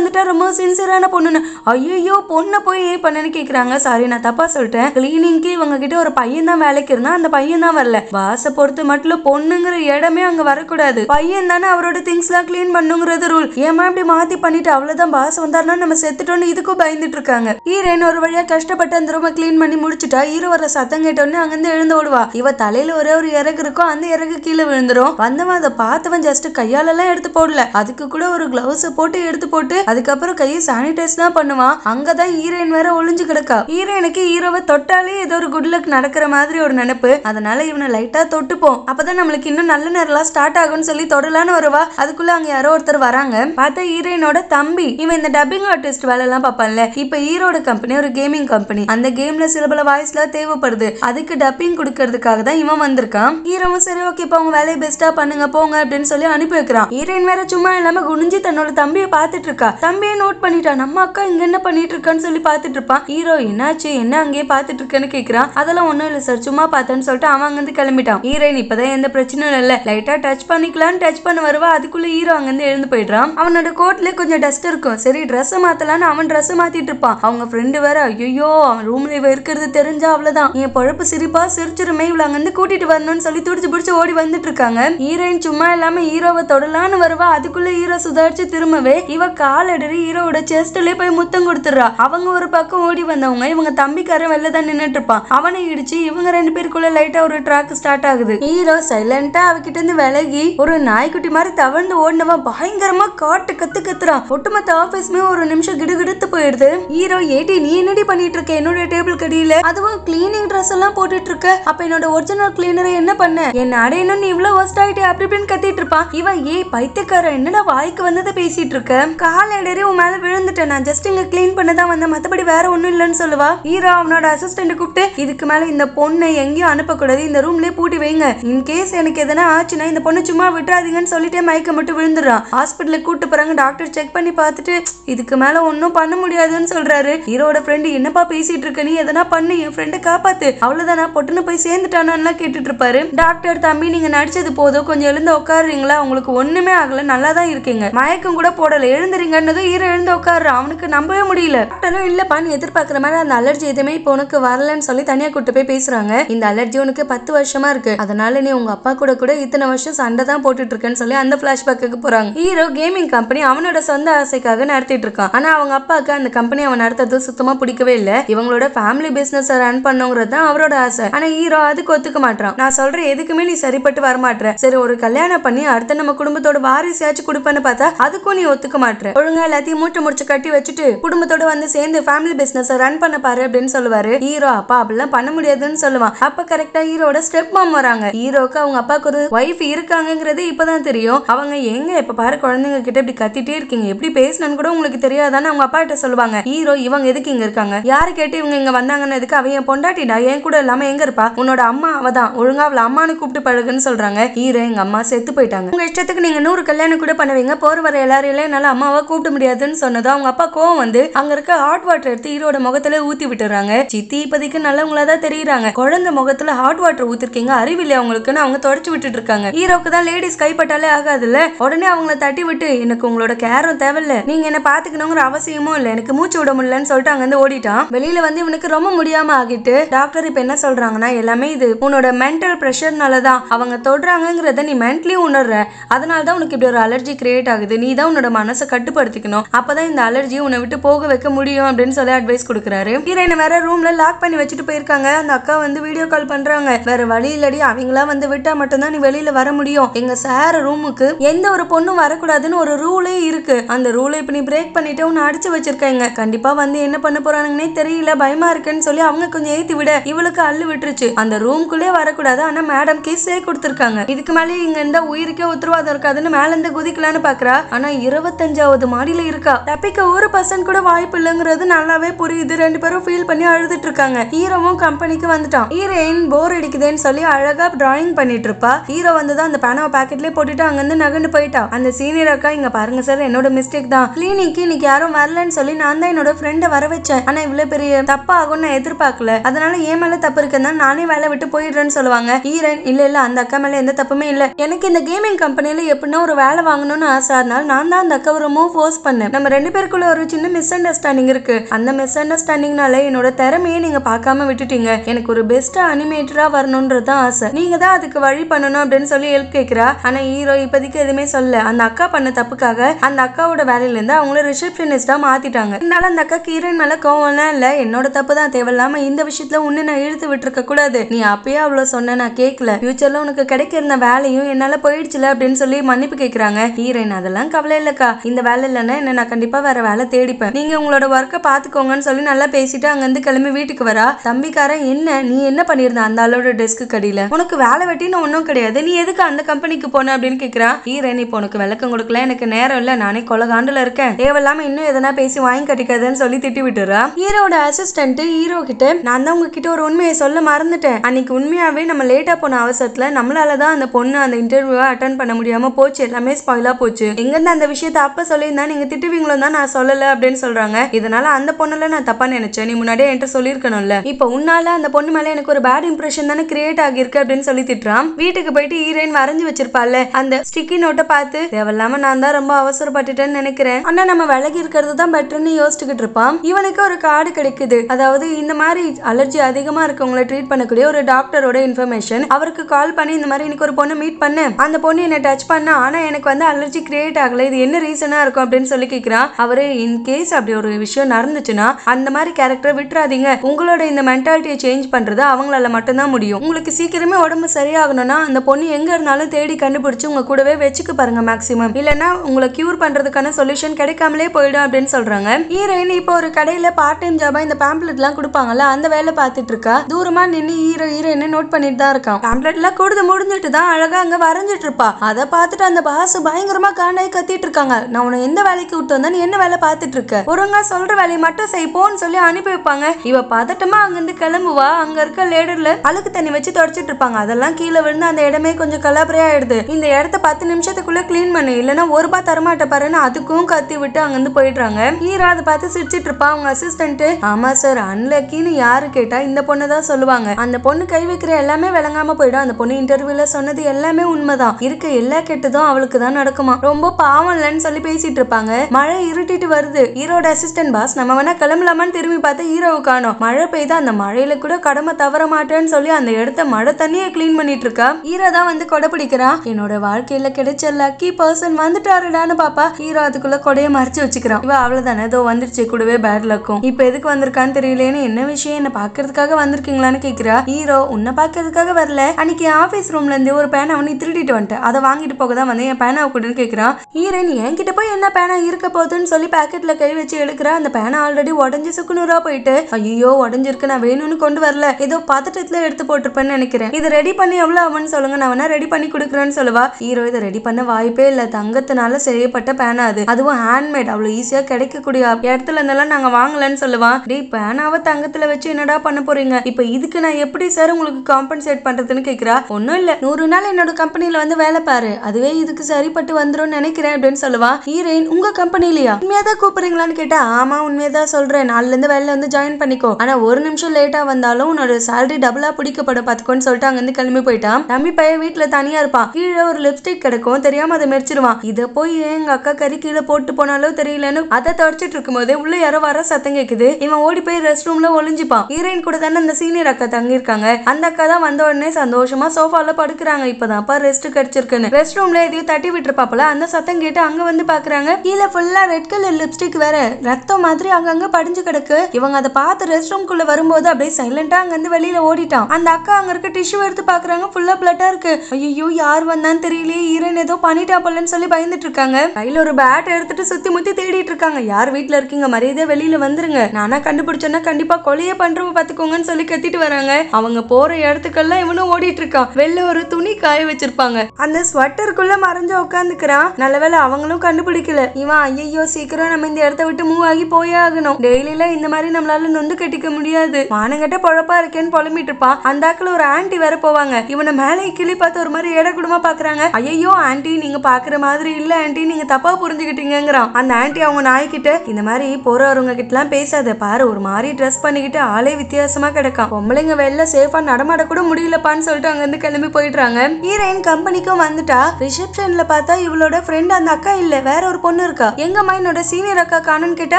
வந்துட்டா ரொம்ப சின்சியரான பொண்ணுன்னு ஐயோ பொண்ணை போய் பண்ணனு கேட்குறாங்க சாரி நான் தப்பா சொல்லிட்டேன் கிளீனிங்க்கு இவங்க கிட்ட ஒரு பையன் தான் வேலைக்கு இருந்தா அந்த பையன் தான் வரல வாச பொறுத்து மட்டும் பொண்ணுங்கிற இடமே அங்க வரக்கூடாது பையன் தானே அவரோட திங்ஸ் எல்லாம் கிளீன் பண்ணுங்கிறது ரூல் ஏமா இப்படி மாத்தி பண்ணிட்டு அவ்வளவுதான் பாஸ் வந்தாருன்னா நம்ம செத்துட்டோம்னு இதுக்கும் பயந்துட்டு இருக்காங்க ஈரேன் ஒரு வழியா கஷ்டப்பட்டு அந்த ரூமை கிளீன் பண்ணி முடிச்சுட்டா ஈரோ வர சத்தம் கேட்டோடனே அங்கிருந்து எழுந்து ஓடுவா இவ தலையில ஒரே ஒரு இறகு இருக்கும் அந்த இறகு கீழே விழுந்துரும் வந்தவன் அதை பார்த்தவன் ஜஸ்ட் கையால எல்லாம் எடுத்து போடல அதுக்கு கூட ஒரு கிளவுஸ் போட்டு எடுத்து போட்டு அதுக்கப்புறம் கையை சானிடைஸ் தான் பண்ணுவான் ஆனா அங்கதான் ஹீரோயின் வேற ஒளிஞ்சு கிடக்கா ஹீரோயினுக்கு ஹீரோவை தொட்டாலே ஏதோ ஒரு குட் லக் நடக்கிற மாதிரி ஒரு நினைப்பு அதனால இவனை லைட்டா தொட்டுப்போம் அப்பதான் நம்மளுக்கு இன்னும் நல்ல நேரம்லாம் ஸ்டார்ட் ஆகும்னு சொல்லி தொடலான்னு வருவா அதுக்குள்ள அங்க யாரோ ஒருத்தர் வராங்க பார்த்தா ஹீரோயினோட தம்பி இவன் இந்த டப்பிங் ஆர்டிஸ்ட் வேலை எல்லாம் பார்ப்பான்ல இப்ப ஹீரோட கம்பெனி ஒரு கேமிங் கம்பெனி அந்த கேம்ல சில பல வாய்ஸ்லாம் தேவைப்படுது அதுக்கு டப்பிங் கொடுக்கறதுக்காக தான் இவன் வந்திருக்கான் ஹீரோவும் சரி ஓகே இப்போ அவங்க வேலையை பெஸ்டா பண்ணுங்க போங்க அப்படின்னு சொல்லி அனுப்பி வைக்கிறான் ஹீரோயின் வேற சும்மா இல்லாம குனிஞ்சு தன்னோட தம்பியை பார்த்துட்டு இருக்கா தம்பியை நோட் பண்ணிட்டா நம்ம அக்கா இங்க என்ன பண்ணிட்டு இருக்கான்னு சொல்லி பாத்துட்டு இருப்பான் ஹீரோ என்னாச்சு என்ன அங்கேயே பார்த்துட்டு இருக்கேன்னு கேட்கிறான் அதெல்லாம் ஒன்றும் இல்ல சார் சும்மா பார்த்தேன்னு சொல்லிட்டு அவன் அங்கேருந்து கிளம்பிட்டான் ஹீரோயின் இப்பதான் எந்த பிரச்சனையும் இல்ல லைட்டா டச் பண்ணிக்கலாம்னு டச் பண்ண வருவா அதுக்குள்ள ஹீரோ அங்கிருந்து எழுந்து போயிடுறான் அவனோட கோட்ல கொஞ்சம் டஸ்ட் இருக்கும் சரி ட்ரெஸ் மாத்தலான்னு அவன் ட்ரெஸ் மாத்திட்டு இருப்பான் அவங்க ஃப்ரெண்டு வேற ஐயோ அவன் ரூம்ல இருக்கிறது தெரிஞ்சா அவ்வளவுதான் என் பொழப்பு சிரிப்பா சிரிச்சிருமே இவ்வளவு அங்கிருந்து கூட்டிட்டு வரணும்னு சொல்லி துடிச்சு பிடிச்சு ஓடி வந்துட்டு இருக்காங்க ஹீரோயின் சும்மா இல்லாம ஹீரோவை தொடலான்னு வருவா அதுக்குள்ள ஹீரோ சுதாரிச்சு திரும்பவே இவ காலடறி ஹீரோவோட செஸ்ட்லயே போய் முத்தம் விஷம் அவங்க ஒரு பக்கம் ஓடி வந்தவங்க இவங்க தம்பிக்காரன் வெளில தான் நின்னுட்டு இருப்பான் அவனை இடிச்சு இவங்க ரெண்டு பேருக்குள்ள லைட்டா ஒரு ட்ராக் ஸ்டார்ட் ஆகுது ஹீரோ சைலண்டா அவகிட்ட இருந்து விலகி ஒரு நாய்க்குட்டி மாதிரி தவழ்ந்து ஓடினவன் பயங்கரமா காட்டு கத்து கத்துறான் ஒட்டுமொத்த ஆபீஸ்மே ஒரு நிமிஷம் கிடுகிடுத்து போயிடுது ஹீரோ ஏடி நீ என்னடி பண்ணிட்டு இருக்க என்னோட டேபிள் கடியில அதுவும் கிளீனிங் ட்ரெஸ் எல்லாம் போட்டுட்டு இருக்க அப்ப என்னோட ஒரிஜினல் கிளீனரை என்ன பண்ண என்ன அடையணும் நீ இவ்வளவு ஒஸ்ட் ஆயிட்டே அப்படி இப்படின்னு கத்திட்டு இருப்பான் இவன் ஏய் பைத்தியக்கார என்னடா வாய்க்கு வந்ததை பேசிட்டு இருக்க கால் இடறி உன் மேல விழுந்துட்டேன் நான் ஜஸ்ட் இங்க க்ளீன் பண்ண தான் வந்தேன் மற்றபடி வேற ஒன்றும் இல்லைன்னு சொல்லுவா ஈரா அவனோட அசிஸ்டன்ட் கூப்பிட்டு இதுக்கு மேலே இந்த பொண்ணை எங்கேயும் அனுப்பக்கூடாது இந்த ரூம்லேயே பூட்டி வைங்க இன்கேஸ் எனக்கு எதனா ஆச்சுன்னா இந்த பொண்ணு சும்மா விட்டுறாதீங்கன்னு சொல்லிட்டே மயக்க மட்டும் விழுந்துடுறான் ஹாஸ்பிட்டலுக்கு கூப்பிட்டு போகிறாங்க டாக்டர் செக் பண்ணி பார்த்துட்டு இதுக்கு மேலே ஒன்றும் பண்ண முடியாதுன்னு சொல்கிறாரு ஹீரோட ஃப்ரெண்டு என்னப்பா பேசிட்டு இருக்க நீ எதனா பண்ணு என் ஃப்ரெண்டை காப்பாத்து அவ்வளோதானா பொட்டுன்னு போய் சேர்ந்துட்டானான்லாம் கேட்டுட்டு இருப்பாரு டாக்டர் தம்பி நீங்க நடிச்சது போதும் கொஞ்சம் எழுந்து உட்காருறீங்களா உங்களுக்கு ஒண்ணுமே ஆகல நல்லா தான் இருக்கீங்க மயக்கம் கூட போடல எழுந்துறீங்கன்னதும் ஹீரோ எழுந்து உட்காரு அவனுக்கு நம்பவே முடியல டாக்டரும் இல்லப்பா நீ எதிர்பார்க்குற மாதிரி அந்த அலர்ஜி எதுவுமே இப்போ உனக்கு வரலன்னு சொல்லி தனியா கூட்டு போய் பேசுறாங்க இந்த அலர்ஜி உனக்கு பத்து வருஷமா இருக்கு அதனால நீ உங்க அப்பா கூட கூட இத்தனை வருஷம் சண்டை தான் போட்டுட்டு இருக்கேன்னு சொல்லி அந்த பிளாஷ்பேக்கு போறாங்க ஹீரோ கேமிங் கம்பெனி அவனோட சொந்த ஆசைக்காக நடத்திட்டு இருக்கான் ஆனா அவங்க அப்பாவுக்கு அந்த கம்பெனி அவன் நடத்தது சுத்தமா பிடிக்கவே இல்லை இவங்களோட ஃபேமிலி பிசினஸ் ரன் பண்ணுங்கிறது தான் அவரோட ஆசை ஆனா ஹீரோ அதுக்கு ஒத்துக்க மாட்டான் நான் சொல்றேன் எதுக்குமே நீ சரிப்பட்டு வரமாட்ற சரி ஒரு கல்யாணம் பண்ணி அடுத்த நம்ம குடும்பத்தோட வாரிசாச்சும் கொடுப்பேன்னு பார்த்தா அதுக்கும் நீ ஒத்துக்க மாட்டேன் ஒழுங்கா எல்லாத்தையும் மூட்டை முடிச்சு கட்டி வச்சுட்டு குடும்பத்தோட வந்து சேர்ந்து ஃபேமிலி பிசினஸ் ரன் பண்ண பாரு அப்படின்னு சொல்லுவாரு ஹீரோ அப்பா அப்படிலாம் பண்ண முடியாதுன்னு சொல்லுவான் அப்ப கரெக்டா ஹீரோட ஸ்டெப் மாம் வராங்க ஹீரோக்கு அவங்க அப்பாவுக்கு ஒரு ஒய்ஃப் இருக்காங்கிறது இப்பதான் தெரியும் அவங்க எங்க இப்ப பாரு குழந்தைங்க கிட்ட இப்படி கத்திட்டே இருக்கீங்க எப்படி பேசணும்னு கூட உங்களுக்கு தெரியாதான்னு அவங்க அப்பா கிட்ட சொல்லுவாங்க ஹீரோ இவங்க எதுக்கு இங்க இருக்காங்க யாரு கேட்டு இவங்க இங்க வந்தாங்கன்னு எதுக்கு அவ என் பொண்டாட்டிடா என் கூட இல்லாம எங்க இருப்பா உன்னோட அம்மா அவதான் ஒழுங்கா அவளை அம்மானு கூப்பிட்டு பழகுன்னு சொல்றாங்க ஹீரோ எங்க அம்மா செத்து போயிட்டாங்க உங்க இஷ்டத்துக்கு நீங்க நூறு கல்யாணம் கூட பண்ணுவீங்க போற வர எல்லாரும் என்னால அம்மாவை கூப்பிட முடியாதுன்னு சொன்னதும் அவங்க அப்பா கோவம் வந்து வந்து அங்க இருக்க ஹாட் வாட்டர் எடுத்து ஹீரோட முகத்துல ஊத்தி விட்டுறாங்க சித்தி இப்போதைக்கு நல்லவங்களா தான் தெரியுறாங்க குழந்தை முகத்துல ஹாட் வாட்டர் ஊத்திருக்கீங்க அறிவில்லை அவங்களுக்குன்னு அவங்க தொடச்சு விட்டுட்டு இருக்காங்க ஹீரோக்கு தான் லேடிஸ் கைப்பட்டாலே ஆகாதுல்ல உடனே அவங்கள தட்டி விட்டு எனக்கு உங்களோட கேரம் தேவையில்ல நீங்க என்ன பாத்துக்கணுங்கிற அவசியமும் இல்லை எனக்கு மூச்சு விட முடியலன்னு சொல்லிட்டு அங்க இருந்து ஓடிட்டான் வெளியில வந்து இவனுக்கு ரொம்ப முடியாம ஆகிட்டு டாக்டர் இப்ப என்ன சொல்றாங்கன்னா எல்லாமே இது உன்னோட மென்டல் பிரஷர்னாலதான் தான் அவங்க தொடுறாங்கிறத நீ மென்டலி உணர்ற அதனால தான் உனக்கு இப்படி ஒரு அலர்ஜி கிரியேட் ஆகுது நீ தான் உன்னோட மனசை கட்டுப்படுத்திக்கணும் அப்பதான் இந்த அலர்ஜி உன்னை விட்டு போக வைக்க முடியும் அப்படின்னு சொல்லி அட்வைஸ் கொடுக்குறாரு ஹீரோயினை வேற ரூம்ல லாக் பண்ணி வச்சுட்டு போயிருக்காங்க அந்த அக்கா வந்து வீடியோ கால் பண்றாங்க வேற வழி இல்லடி அவங்களா வந்து விட்டா மட்டும்தான் நீ வெளியில வர முடியும் எங்க சார் ரூமுக்கு எந்த ஒரு பொண்ணும் வரக்கூடாதுன்னு ஒரு ரூலே இருக்கு அந்த ரூலை இப்ப நீ பிரேக் பண்ணிட்டு உன் அடிச்சு வச்சிருக்காங்க கண்டிப்பா வந்து என்ன பண்ண போறானுங்கன்னே தெரியல பயமா இருக்குன்னு சொல்லி அவங்க கொஞ்சம் ஏத்தி விட இவளுக்கு அள்ளு விட்டுருச்சு அந்த ரூம்குள்ளே வரக்கூடாது ஆனா மேடம் கேஸே கொடுத்துருக்காங்க இதுக்கு மேலே இங்க இருந்தா உயிருக்கே உத்தரவாதம் இருக்காதுன்னு மேல இருந்து குதிக்கலான்னு பாக்குறா ஆனா இருபத்தஞ்சாவது மாடியில இருக்கா தப்பிக்க ஒரு பர்சன்ட் கூட கூட வாய்ப்பு இல்லைங்கிறது நல்லாவே புரியுது ரெண்டு பேரும் ஃபீல் பண்ணி அழுதுட்டு இருக்காங்க ஹீரோவும் கம்பெனிக்கு வந்துட்டான் ஹீரோயின் போர் அடிக்குதுன்னு சொல்லி அழகா டிராயிங் பண்ணிட்டு இருப்பா ஹீரோ வந்து தான் அந்த பேனாவை பாக்கெட்லயே போட்டுட்டு அங்கிருந்து நகர்ந்து போயிட்டா அந்த சீனியர் அக்கா இங்க பாருங்க சார் என்னோட மிஸ்டேக் தான் கிளினிக்கு இன்னைக்கு யாரும் வரலன்னு சொல்லி நான் தான் என்னோட ஃப்ரெண்டை வர வச்சேன் ஆனா இவ்வளவு பெரிய தப்பா ஆகும் நான் எதிர்பார்க்கல அதனால ஏன் மேல தப்பு இருக்குன்னா நானே வேலை விட்டு போயிடுறேன்னு சொல்லுவாங்க ஹீரோயின் இல்ல இல்ல அந்த அக்கா மேல எந்த தப்புமே இல்ல எனக்கு இந்த கேமிங் கம்பெனில எப்படின்னா ஒரு வேலை வாங்கணும்னு ஆசை அதனால நான் தான் அந்த அக்கா ஒரு ஃபோர்ஸ் பண்ணேன் நம்ம ரெண்டு பேருக்குள்ள ஒரு சின்ன மிஸ் மிஸ் அண்டர்ஸ்டாண்டிங் இருக்கு அந்த மிஸ் அண்டர்ஸ்டாண்டிங்னால என்னோட திறமையை நீங்க பார்க்காம விட்டுட்டீங்க எனக்கு ஒரு பெஸ்ட் அனிமேட்டரா வரணும்ன்றது தான் ஆசை நீங்க தான் அதுக்கு வழி பண்ணணும் அப்படின்னு சொல்லி ஹெல்ப் கேட்கிறா ஆனா ஹீரோ இப்போதைக்கு எதுவுமே சொல்ல அந்த அக்கா பண்ண தப்புக்காக அந்த அக்காவோட வேலையில இருந்து அவங்கள ரிசப்ஷனிஸ்டா மாத்திட்டாங்க இருந்தாலும் அந்த அக்கா கீரன் மேல கோவம்லாம் இல்ல என்னோட தப்பு தான் தேவையில்லாம இந்த விஷயத்துல உன்னை நான் இழுத்து விட்டுருக்க கூடாது நீ அப்பயே அவ்வளவு சொன்ன நான் கேட்கல ஃபியூச்சர்ல உனக்கு கிடைக்க இருந்த வேலையும் என்னால போயிடுச்சுல அப்படின்னு சொல்லி மன்னிப்பு கேட்கறாங்க ஹீரோயின் அதெல்லாம் கவலை இல்லக்கா இந்த வேலை இல்லைன்னா என்ன நான் கண்டிப்பா வேற வேலை தேடிப்பேன் நீங்க உங்களோட ஒர்க்கை பார்த்துக்கோங்கன்னு சொல்லி நல்லா பேசிட்டு அங்கிருந்து கிளம்பி வீட்டுக்கு வரா தம்பிக்காரன் என்ன நீ என்ன பண்ணியிருந்த அந்த ஆளோட டெஸ்க்கு கடையில உனக்கு வேலை வெட்டின்னு ஒன்னும் கிடையாது நீ எதுக்கு அந்த கம்பெனிக்கு போன அப்படின்னு கேக்குறா ஈரன் இப்போ உனக்கு விளக்கம் கொடுக்கல எனக்கு நேரம் இல்ல நானே கொலகாண்டுல இருக்கேன் தேவையில்லாம இன்னும் எதனா பேசி வாங்கி கட்டிக்காதுன்னு சொல்லி திட்டி விட்டுறா ஹீரோட அசிஸ்டன்ட் ஹீரோ கிட்ட நான் தான் உங்ககிட்ட ஒரு உண்மையை சொல்ல மறந்துட்டேன் அன்னைக்கு உண்மையாவே நம்ம லேட்டா போன அவசரத்துல நம்மளால தான் அந்த பொண்ணு அந்த இன்டர்வியூவை அட்டன் பண்ண முடியாம போச்சு எல்லாமே ஸ்பாயிலா போச்சு எங்கிருந்து அந்த விஷயத்த அப்ப சொல்லியிருந்தா நீங்க திட்டுவீங்களோ தான் நான் சொல்லல அப்படின்னு சொல்றாங்க இதனால அந்த பொண்ணுல நான் தப்பா நினைச்சேன் நீ முன்னாடியே என்கிட்ட சொல்லியிருக்கணும்ல இப்போ உன்னால அந்த பொண்ணு மேல எனக்கு ஒரு பேட் இம்ப்ரெஷன் தானே கிரியேட் ஆகிருக்கு அப்படின்னு சொல்லி திட்டுறான் வீட்டுக்கு போயிட்டு ஹீரோயின் வரைஞ்சு வச்சிருப்பாள் அந்த ஸ்டிக்கி நோட்டை பார்த்து தேவையில்லாம நான் தான் ரொம்ப அவசரப்பட்டுட்டேன்னு நினைக்கிறேன் ஆனா நம்ம விலகி இருக்கிறது தான் பெட்டர்னு யோசிச்சுக்கிட்டு இருப்பான் இவனுக்கு ஒரு கார்டு கிடைக்குது அதாவது இந்த மாதிரி அலர்ஜி அதிகமா இருக்கவங்களை ட்ரீட் பண்ணக்கூடிய ஒரு டாக்டரோட இன்ஃபர்மேஷன் அவருக்கு கால் பண்ணி இந்த மாதிரி எனக்கு ஒரு பொண்ணு மீட் பண்ணு அந்த பொண்ணு என்னை டச் பண்ண ஆனா எனக்கு வந்து அலர்ஜி கிரியேட் ஆகல இது என்ன ரீசனா இருக்கும் அப்படின்னு சொல்லி கேட்கிறான் அவரு இன் கேஸ் அப்படி ஒரு விஷயம் நடந்துச்சுன்னா அந்த மாதிரி கேரக்டரை விட்டுறாதீங்க உங்களோட இந்த மென்டாலிட்டியை சேஞ்ச் பண்றது அவங்களால மட்டும்தான் முடியும் உங்களுக்கு சீக்கிரமே உடம்பு சரியாகணும்னா அந்த பொண்ணு எங்கே இருந்தாலும் தேடி கண்டுபிடிச்சி உங்கள் கூடவே வச்சுக்க பாருங்க மேக்ஸிமம் இல்லைன்னா உங்களை கியூர் பண்றதுக்கான சொல்யூஷன் கிடைக்காமலே போயிடும் அப்படின்னு சொல்றாங்க ஹீரோயின் இப்போ ஒரு கடையில் பார்ட் டைம் ஜாபா இந்த பேம்ப்ளெட்லாம் கொடுப்பாங்கல்ல அந்த வேலை பார்த்துட்டு இருக்கா தூரமாக நின்று ஹீரோ ஹீரோயினை நோட் பண்ணிட்டு தான் இருக்கான் பேம்ப்ளெட்லாம் கொடுத்து முடிஞ்சிட்டு தான் அழகாக அங்கே வரைஞ்சிட்டு இருப்பா அதை பார்த்துட்டு அந்த பாஸ் பயங்கரமாக காண்டாய் கத்திட்டு இருக்காங்க நான் உனக்கு எந்த வேலைக்கு விட்டு வந்தேன் என்ன வேலை பார்த்துட்டு இருக்க ஒருங்க சொல்ற வேலையை மட்டும் செய்ப்போன்னு சொல்லி அனுப்பி வைப்பாங்க இவ பதட்டமா அங்கிருந்து கிளம்புவா அங்க இருக்க லேடர்ல அழுக்கு தண்ணி வச்சு தொடச்சிட்டு இருப்பாங்க அதெல்லாம் கீழே விழுந்து அந்த இடமே கொஞ்சம் கலபரையா ஆயிடுது இந்த இடத்த பத்து நிமிஷத்துக்குள்ள கிளீன் பண்ணு இல்லைன்னா ஒரு ரூபாய் தரமாட்ட பாருன்னு அதுக்கும் கத்தி விட்டு அங்கிருந்து போயிடுறாங்க ஈரா அதை பார்த்து சிரிச்சிட்டு இருப்பா அவங்க அசிஸ்டன்ட் ஆமா சார் அன்லக்கின்னு யாரு கேட்டா இந்த பொண்ணு தான் சொல்லுவாங்க அந்த பொண்ணு கை வைக்கிற எல்லாமே விளங்காம போயிடும் அந்த பொண்ணு இன்டர்வியூல சொன்னது எல்லாமே உண்மைதான் இருக்க எல்லா கெட்டதும் அவளுக்கு தான் நடக்குமா ரொம்ப பாவம் இல்லைன்னு சொல்லி பேசிட்டு இருப்பாங்க மழை இருட்டிட்டு வருது ஈரா ஹீரோட அசிஸ்டன்ட் பாஸ் நம்ம வேணா கிளம்பலாமான்னு திரும்பி பார்த்து ஹீரோவு காணோம் மழை பெய்தா அந்த மழையில கூட கடமை தவற மாட்டேன்னு சொல்லி அந்த இடத்த மழை தண்ணியை கிளீன் பண்ணிட்டு இருக்கா ஹீரோ தான் வந்து கொடை பிடிக்கிறான் என்னோட வாழ்க்கையில கிடைச்ச லக்கி பர்சன் வந்துட்டாருடான்னு பாப்பா ஹீரோ அதுக்குள்ள கொடைய மறைச்சு வச்சுக்கிறான் இவ அவ்வளவுதானே ஏதோ வந்துருச்சு கூடவே பேர் லக்கும் இப்ப எதுக்கு வந்திருக்கான்னு தெரியலேன்னு என்ன விஷயம் என்ன பாக்குறதுக்காக வந்திருக்கீங்களான்னு கேக்குறா ஹீரோ உன்னை பாக்குறதுக்காக வரல அன்னைக்கு ஆபீஸ் ரூம்ல இருந்து ஒரு பேனா அவனை திருடிட்டு வந்துட்டேன் அதை வாங்கிட்டு போக தான் வந்து என் பேனாவை கொடுன்னு கேக்குறான் ஹீரோயின் என்கிட்ட போய் என்ன பேனா இருக்க போகுதுன்னு சொல்லி பேக்கெட்ல கை வச்சு எடுக்கிற அந்த பேனை ஆல்ரெடி உடஞ்சி சுக்குநூறா போயிட்டு ஐயோ உடஞ்சிருக்கு நான் வேணும்னு கொண்டு வரல ஏதோ பதட்டத்துல எடுத்து போட்டிருப்பேன்னு நினைக்கிறேன் இதை ரெடி பண்ணி எவ்வளவு ஆகும்னு சொல்லுங்க நான் வேணா ரெடி பண்ணி கொடுக்குறேன்னு சொல்லுவா ஹீரோ இதை ரெடி பண்ண வாய்ப்பே இல்லை தங்கத்தினால செய்யப்பட்ட பேனா அது அதுவும் ஹேண்ட்மேட் அவ்வளோ ஈஸியா கிடைக்கக்கூடிய இடத்துல இருந்தெல்லாம் நாங்க வாங்கலன்னு சொல்லுவான் டே பேனாவை தங்கத்துல வச்சு என்னடா பண்ண போறீங்க இப்போ இதுக்கு நான் எப்படி சார் உங்களுக்கு காம்பன்சேட் பண்றதுன்னு கேட்கிறா ஒன்றும் இல்லை நூறு நாள் என்னோட கம்பெனியில வந்து வேலை பாரு அதுவே இதுக்கு சரிப்பட்டு வந்துடும் நினைக்கிறேன் அப்படின்னு சொல்லுவா ஹீரோயின் உங்க கம்பெனிலையா உண்மையாக தான் கூப்பிடுறீங்களா உண்மைதானான்னு கேட்டா ஆமா உண்மையதான் சொல்றேன் நாலுலேருந்து வேலையில வந்து ஜாயின் பண்ணிக்கோ ஆனா ஒரு நிமிஷம் லேட்டா வந்தாலும் உன்னோட சேலரி டபுளா பிடிக்கப்பட பாத்துக்கோன்னு சொல்லிட்டு அங்கிருந்து கிளம்பி போயிட்டான் நம்பி பையன் வீட்டுல தனியா இருப்பான் கீழே ஒரு லிப்ஸ்டிக் கிடைக்கும் தெரியாம அதை மெரிச்சிருவான் இதை போய் எங்க அக்கா கறி கீழே போட்டு போனாலோ தெரியலன்னு அதை தொடச்சிட்டு இருக்கும் போதே உள்ள யாரோ வர சத்தம் கேக்குது இவன் ஓடி போய் ரெஸ்ட் ரூம்ல ஒளிஞ்சுப்பான் ஹீரோயின் கூட தானே அந்த சீனியர் அக்கா தங்கியிருக்காங்க அந்த அக்கா தான் வந்த உடனே சந்தோஷமா சோஃபால படுக்கிறாங்க இப்பதான் அப்பா ரெஸ்ட் கிடைச்சிருக்குன்னு ரெஸ்ட் ரூம்ல எதையும் தட்டி விட்டுருப்பாப்ல அந்த சத்தம் கேட்டு அங்க வந்து பாக்குறாங்க கீழே ஃபுல்லா ரெட் கலர் லிப்ஸ்டிக் வேற வேற ரத்தம் மாதிரி அங்கங்க படிஞ்சு கிடக்கு இவங்க அதை பார்த்து ரெஸ்ட் ரூம்குள்ள வரும்போது அப்படியே சைலண்டா அங்க இருந்து வெளியில ஓடிட்டான் அந்த அக்கா அங்க இருக்க டிஷ்யூ எடுத்து பாக்குறாங்க ஃபுல்லா பிளட்டா இருக்கு ஐயோ யார் வந்தான்னு தெரியலையே ஈரன் ஏதோ பண்ணிட்டா போலன்னு சொல்லி பயந்துட்டு இருக்காங்க கையில ஒரு பேட் எடுத்துட்டு சுத்தி முத்தி தேடிட்டு இருக்காங்க யார் வீட்டுல இருக்கீங்க மரியாதை வெளியில வந்துருங்க நானா கண்டுபிடிச்சோன்னா கண்டிப்பா கொலைய பண்றவ பாத்துக்கோங்கன்னு சொல்லி கத்திட்டு வராங்க அவங்க போற இடத்துக்கெல்லாம் இவனும் ஓடிட்டு இருக்கான் வெளில ஒரு துணி காய வச்சிருப்பாங்க அந்த ஸ்வெட்டருக்குள்ள மறைஞ்சு உட்காந்துக்கிறான் நல்லவேளை அவங்களும் கண்டுபிடிக்கல இவன் ஐயோ சீக்கிரம் நம்ம இந்த இடத்த இடத்த விட்டு மூவ் ஆகி போயே ஆகணும் டெய்லிலாம் இந்த மாதிரி நம்மளால நொந்து கட்டிக்க முடியாது மானங்கட்ட பொழப்பா இருக்கேன்னு புலம்பிட்டு இருப்பான் அந்த ஆக்கில் ஒரு ஆண்டி வேற போவாங்க இவனை மேலே கிளி பார்த்து ஒரு மாதிரி இட குடும்பமா பாக்குறாங்க ஐயோ ஆண்டி நீங்க பாக்குற மாதிரி இல்ல ஆண்டி நீங்க தப்பா புரிஞ்சுக்கிட்டீங்கிறான் அந்த ஆண்டி அவங்க நாய்கிட்ட இந்த மாதிரி போறவங்க கிட்ட எல்லாம் பேசாத பாரு ஒரு மாதிரி ட்ரெஸ் பண்ணிக்கிட்டு ஆளே வித்தியாசமா கிடைக்கும் பொம்பளைங்க வெளில சேஃபா நடமாட கூட முடியலப்பான்னு சொல்லிட்டு அங்க இருந்து கிளம்பி போயிடுறாங்க ஹீரோயின் கம்பெனிக்கும் வந்துட்டா ரிசப்ஷன்ல பார்த்தா இவளோட ஃப்ரெண்ட் அந்த அக்கா இல்ல வேற ஒரு பொண்ணு இருக்கா எங்க அம்மா என்னோட சீனியர் அக்கா காணும்னு கேட்டா